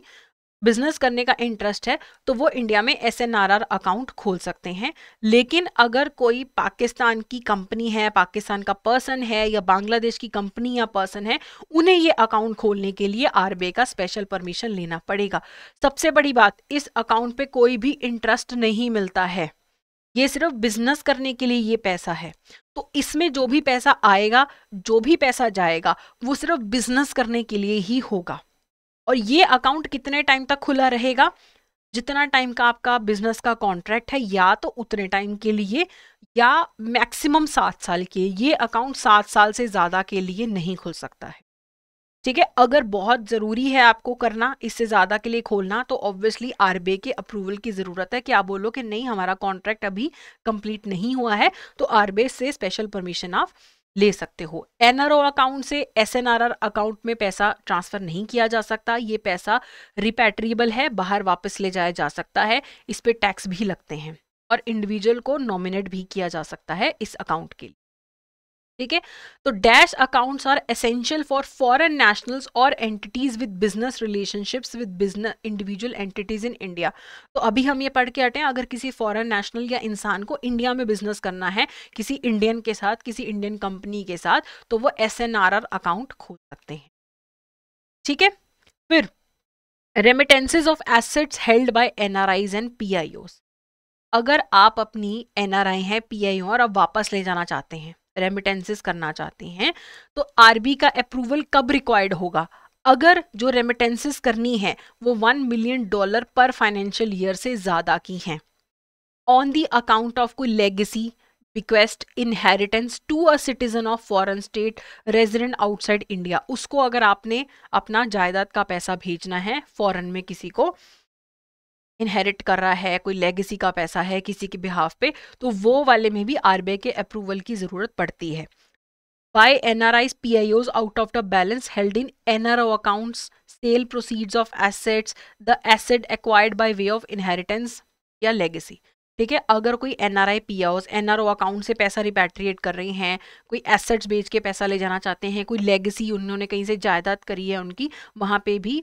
बिजनेस करने का इंटरेस्ट है तो वो इंडिया में S N R R account खोल सकते हैं लेकिन अगर कोई पाकिस्तान की कंपनी है पाकिस्तान का पर्सन है या बांग्लादेश की कंपनी या पर्सन है उन्हें ये अकाउंट खोलने के लिए आई का स्पेशल परमिशन लेना पड़ेगा सबसे बड़ी बात इस अकाउंट पे कोई भी इंटरेस्ट नहीं मिलता है ये सिर्फ बिजनेस करने के लिए ये पैसा है तो इसमें जो भी पैसा आएगा जो भी पैसा जाएगा वो सिर्फ बिजनेस करने के लिए ही होगा और ये अकाउंट कितने टाइम तक खुला रहेगा जितना टाइम का आपका बिजनेस का कॉन्ट्रैक्ट है या तो उतने टाइम के लिए या मैक्सिमम सात साल के ये अकाउंट सात साल से ज़्यादा के लिए नहीं खुल सकता है ठीक है अगर बहुत ज़रूरी है आपको करना इससे ज़्यादा के लिए खोलना तो ऑब्वियसली आर के अप्रूवल की ज़रूरत है कि आप बोलो कि नहीं हमारा कॉन्ट्रैक्ट अभी कंप्लीट नहीं हुआ है तो आर से स्पेशल परमिशन ऑफ ले सकते हो एनआरओ अकाउंट से एसएनआरआर अकाउंट में पैसा ट्रांसफर नहीं किया जा सकता ये पैसा रिपैट्रिएबल है बाहर वापस ले जाया जा सकता है इस पर टैक्स भी लगते हैं और इंडिविजुअल को नॉमिनेट भी किया जा सकता है इस अकाउंट के लिए ठीक है तो dash accounts are essential for foreign nationals और entities with business relationships with business individual entities in India तो अभी हम ये पढ़ के हटे हैं अगर किसी फॉरेन नेशनल या इंसान को इंडिया में बिजनेस करना है किसी इंडियन के साथ किसी इंडियन कंपनी के साथ तो वो एस अकाउंट खोल सकते हैं ठीक है फिर remittances of assets held by NRIs and P अगर आप अपनी एनआरआई हैं पीआईओ और आप वापस ले जाना चाहते हैं रेमिटेंसेस करना चाहते हैं तो आरबी का अप्रूवल कब रिक्वायर्ड होगा अगर जो रेमिटेंसेस करनी है वो वन मिलियन डॉलर पर फाइनेंशियल ईयर से ज़्यादा की हैं ऑन दी अकाउंट ऑफ कोई legacy request inheritance to a citizen of foreign state resident outside India उसको अगर आपने अपना जायदाद का पैसा भेजना है फॉरेन में किसी को इनहेरिट कर रहा है कोई लेगेसी का पैसा है किसी के बिहाफ पे तो वो वाले में भी आर के अप्रूवल की ज़रूरत पड़ती है by N R I P Os out of the balance held in N R O accounts sale proceed of assets the asset acquired by way of inheritance या लेगेसी ठीक है अगर कोई N R I P Os N R O account से पैसा रिपेट्रिएट कर रही हैं कोई एसेट्स बेच के पैसा ले जाना चाहते हैं कोई लेगेसी उन्होंने कहीं से जायदाद करी है उनकी वहाँ पे भी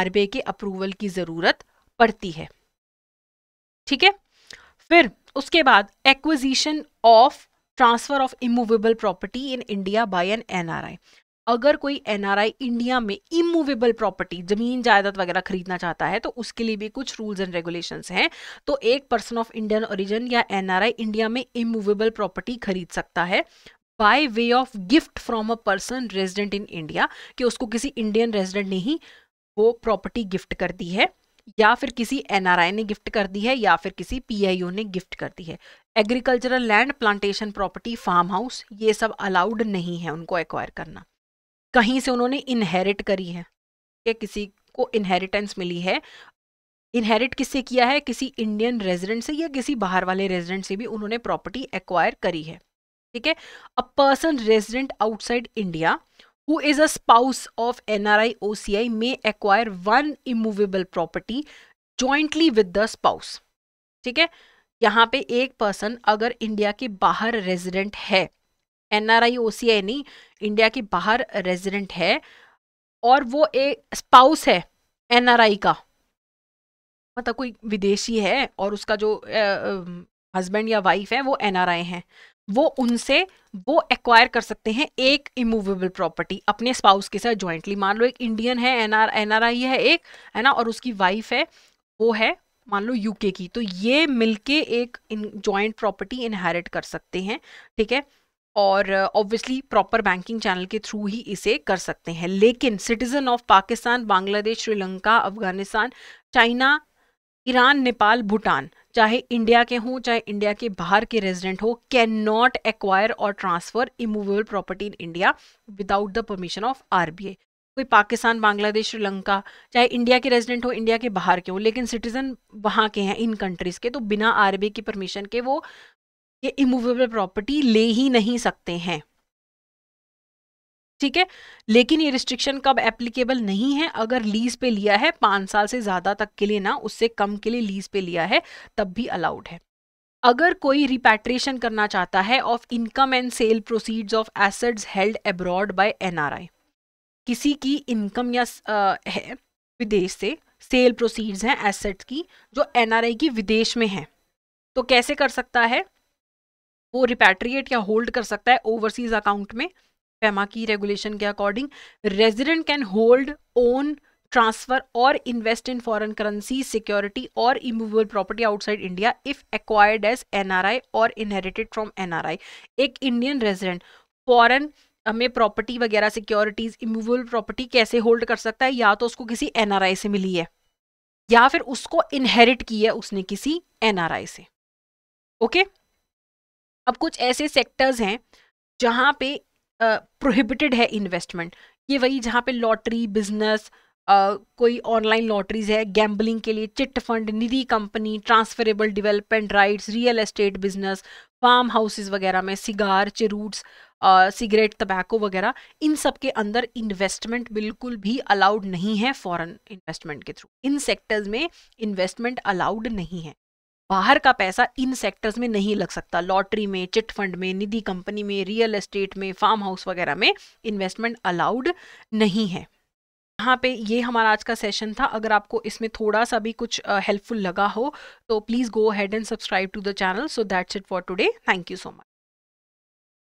आर बी आई के अप्रूवल की ज़रूरत पड़ती है ठीक है फिर उसके बाद acquisition of transfer of immovable property in India by an NRI अगर कोई एनआरआई इंडिया में इमूवेबल प्रॉपर्टी जमीन जायदाद वगैरह खरीदना चाहता है तो उसके लिए भी कुछ रूल्स एंड रेगुलेशंस हैं तो एक पर्सन ऑफ इंडियन ओरिजिन या एनआरआई इंडिया में इमूवेबल प्रॉपर्टी खरीद सकता है by way of gift from a person resident in India कि उसको किसी इंडियन रेजिडेंट ने ही वो प्रॉपर्टी गिफ्ट कर दी है या फिर किसी एनआरआई ने गिफ्ट कर दी है या फिर किसी पीआईओ ने गिफ्ट कर दी है agricultural land plantation property farm house ये सब अलाउड नहीं है उनको एक्वायर करना कहीं से उन्होंने इनहेरिट करी है या किसी को इनहेरिटेंस मिली है इनहेरिट किससे किया है किसी इंडियन रेजिडेंट से या किसी बाहर वाले रेजिडेंट से भी उन्होंने प्रॉपर्टी एक्वायर करी है ठीक है a person resident outside India who is a spouse of NRI OCI may acquire one immovable property jointly with the spouse. ठीक है यहाँ पे एक पर्सन अगर इंडिया के बाहर रेजिडेंट है एनआरआई ओसीआई नहीं इंडिया के बाहर रेजिडेंट है और वो एक स्पाउस है एनआरआई का मतलब कोई विदेशी है और उसका जो हस्बैंड या वाइफ है वो एनआरआई हैं वो उनसे वो एक्वायर कर सकते हैं एक इमूवेबल प्रॉपर्टी अपने स्पाउस के साथ ज्वाइंटली मान लो एक इंडियन है एन आर है एक है ना और उसकी वाइफ है वो है मान लो यूके की तो ये मिलके एक इन ज्वाइंट प्रॉपर्टी इनहेरिट कर सकते हैं ठीक है और ऑब्वियसली प्रॉपर बैंकिंग चैनल के थ्रू ही इसे कर सकते हैं लेकिन citizen of Pakistan Bangladesh Sri Lanka Afghanistan China Iran Nepal Bhutan चाहे इंडिया के हों चाहे इंडिया के बाहर के रेजिडेंट हो कैन नॉट एक्वायर और transfer immovable property in India without the permission of R कोई पाकिस्तान बांग्लादेश श्रीलंका चाहे इंडिया के रेजिडेंट हो इंडिया के बाहर के हो लेकिन सिटीजन वहाँ के हैं इन कंट्रीज के तो बिना आर की परमिशन के वो ये इमूवेबल प्रॉपर्टी ले ही नहीं सकते हैं ठीक है लेकिन ये रिस्ट्रिक्शन कब एप्लीकेबल नहीं है अगर लीज पे लिया है पांच साल से ज़्यादा तक के लिए ना उससे कम के लिए लीज पे लिया है तब भी अलाउड है अगर कोई रिपैट्रिएशन करना चाहता है of income and sale proceeds of assets held abroad by NRI किसी की इनकम या आ, है विदेश से सेल प्रोसीड्स हैं एसेट्स की जो एनआरआई की विदेश में है तो कैसे कर सकता है वो रिपैट्रिएट या होल्ड कर सकता है ओवरसीज अकाउंट में फेमा की रेगुलेशन के according resident can hold own transfer और invest in foreign currency security और immovable property outside India if acquired as NRI और इनहेरिटेड फ्रॉम एनआरआई एक इंडियन रेजिडेंट फॉरेन हमें प्रॉपर्टी वगैरह सिक्योरिटीज इमूवेबल प्रॉपर्टी कैसे होल्ड कर सकता है या तो उसको किसी एनआरआई से मिली है या फिर उसको इनहेरिट की है उसने किसी एनआरआई से ओके okay? अब कुछ ऐसे सेक्टर्स हैं जहां पे प्रोहिबिटेड है इन्वेस्टमेंट ये वही जहाँ पे लॉटरी बिजनेस Uh, कोई ऑनलाइन लॉटरीज है गैम्बलिंग के लिए chit fund Nidhi company transferable development rights real estate business farm houses वगैरह में सिगार चिरूट्स सिगरेट तबैको वगैरह इन सब के अंदर इन्वेस्टमेंट बिल्कुल भी अलाउड नहीं है फॉरेन इन्वेस्टमेंट के थ्रू इन सेक्टर्स में इन्वेस्टमेंट अलाउड नहीं है बाहर का पैसा इन सेक्टर्स में नहीं लग सकता लॉटरी में चिट फंड में निधि कंपनी में रियल एस्टेट में फार्म हाउस वगैरह में इन्वेस्टमेंट अलाउड नहीं है यहाँ पे ये हमारा आज का सेशन था अगर आपको इसमें थोड़ा सा भी कुछ हेल्पफुल लगा हो तो please go ahead and subscribe to the channel so that's it for today thank you so much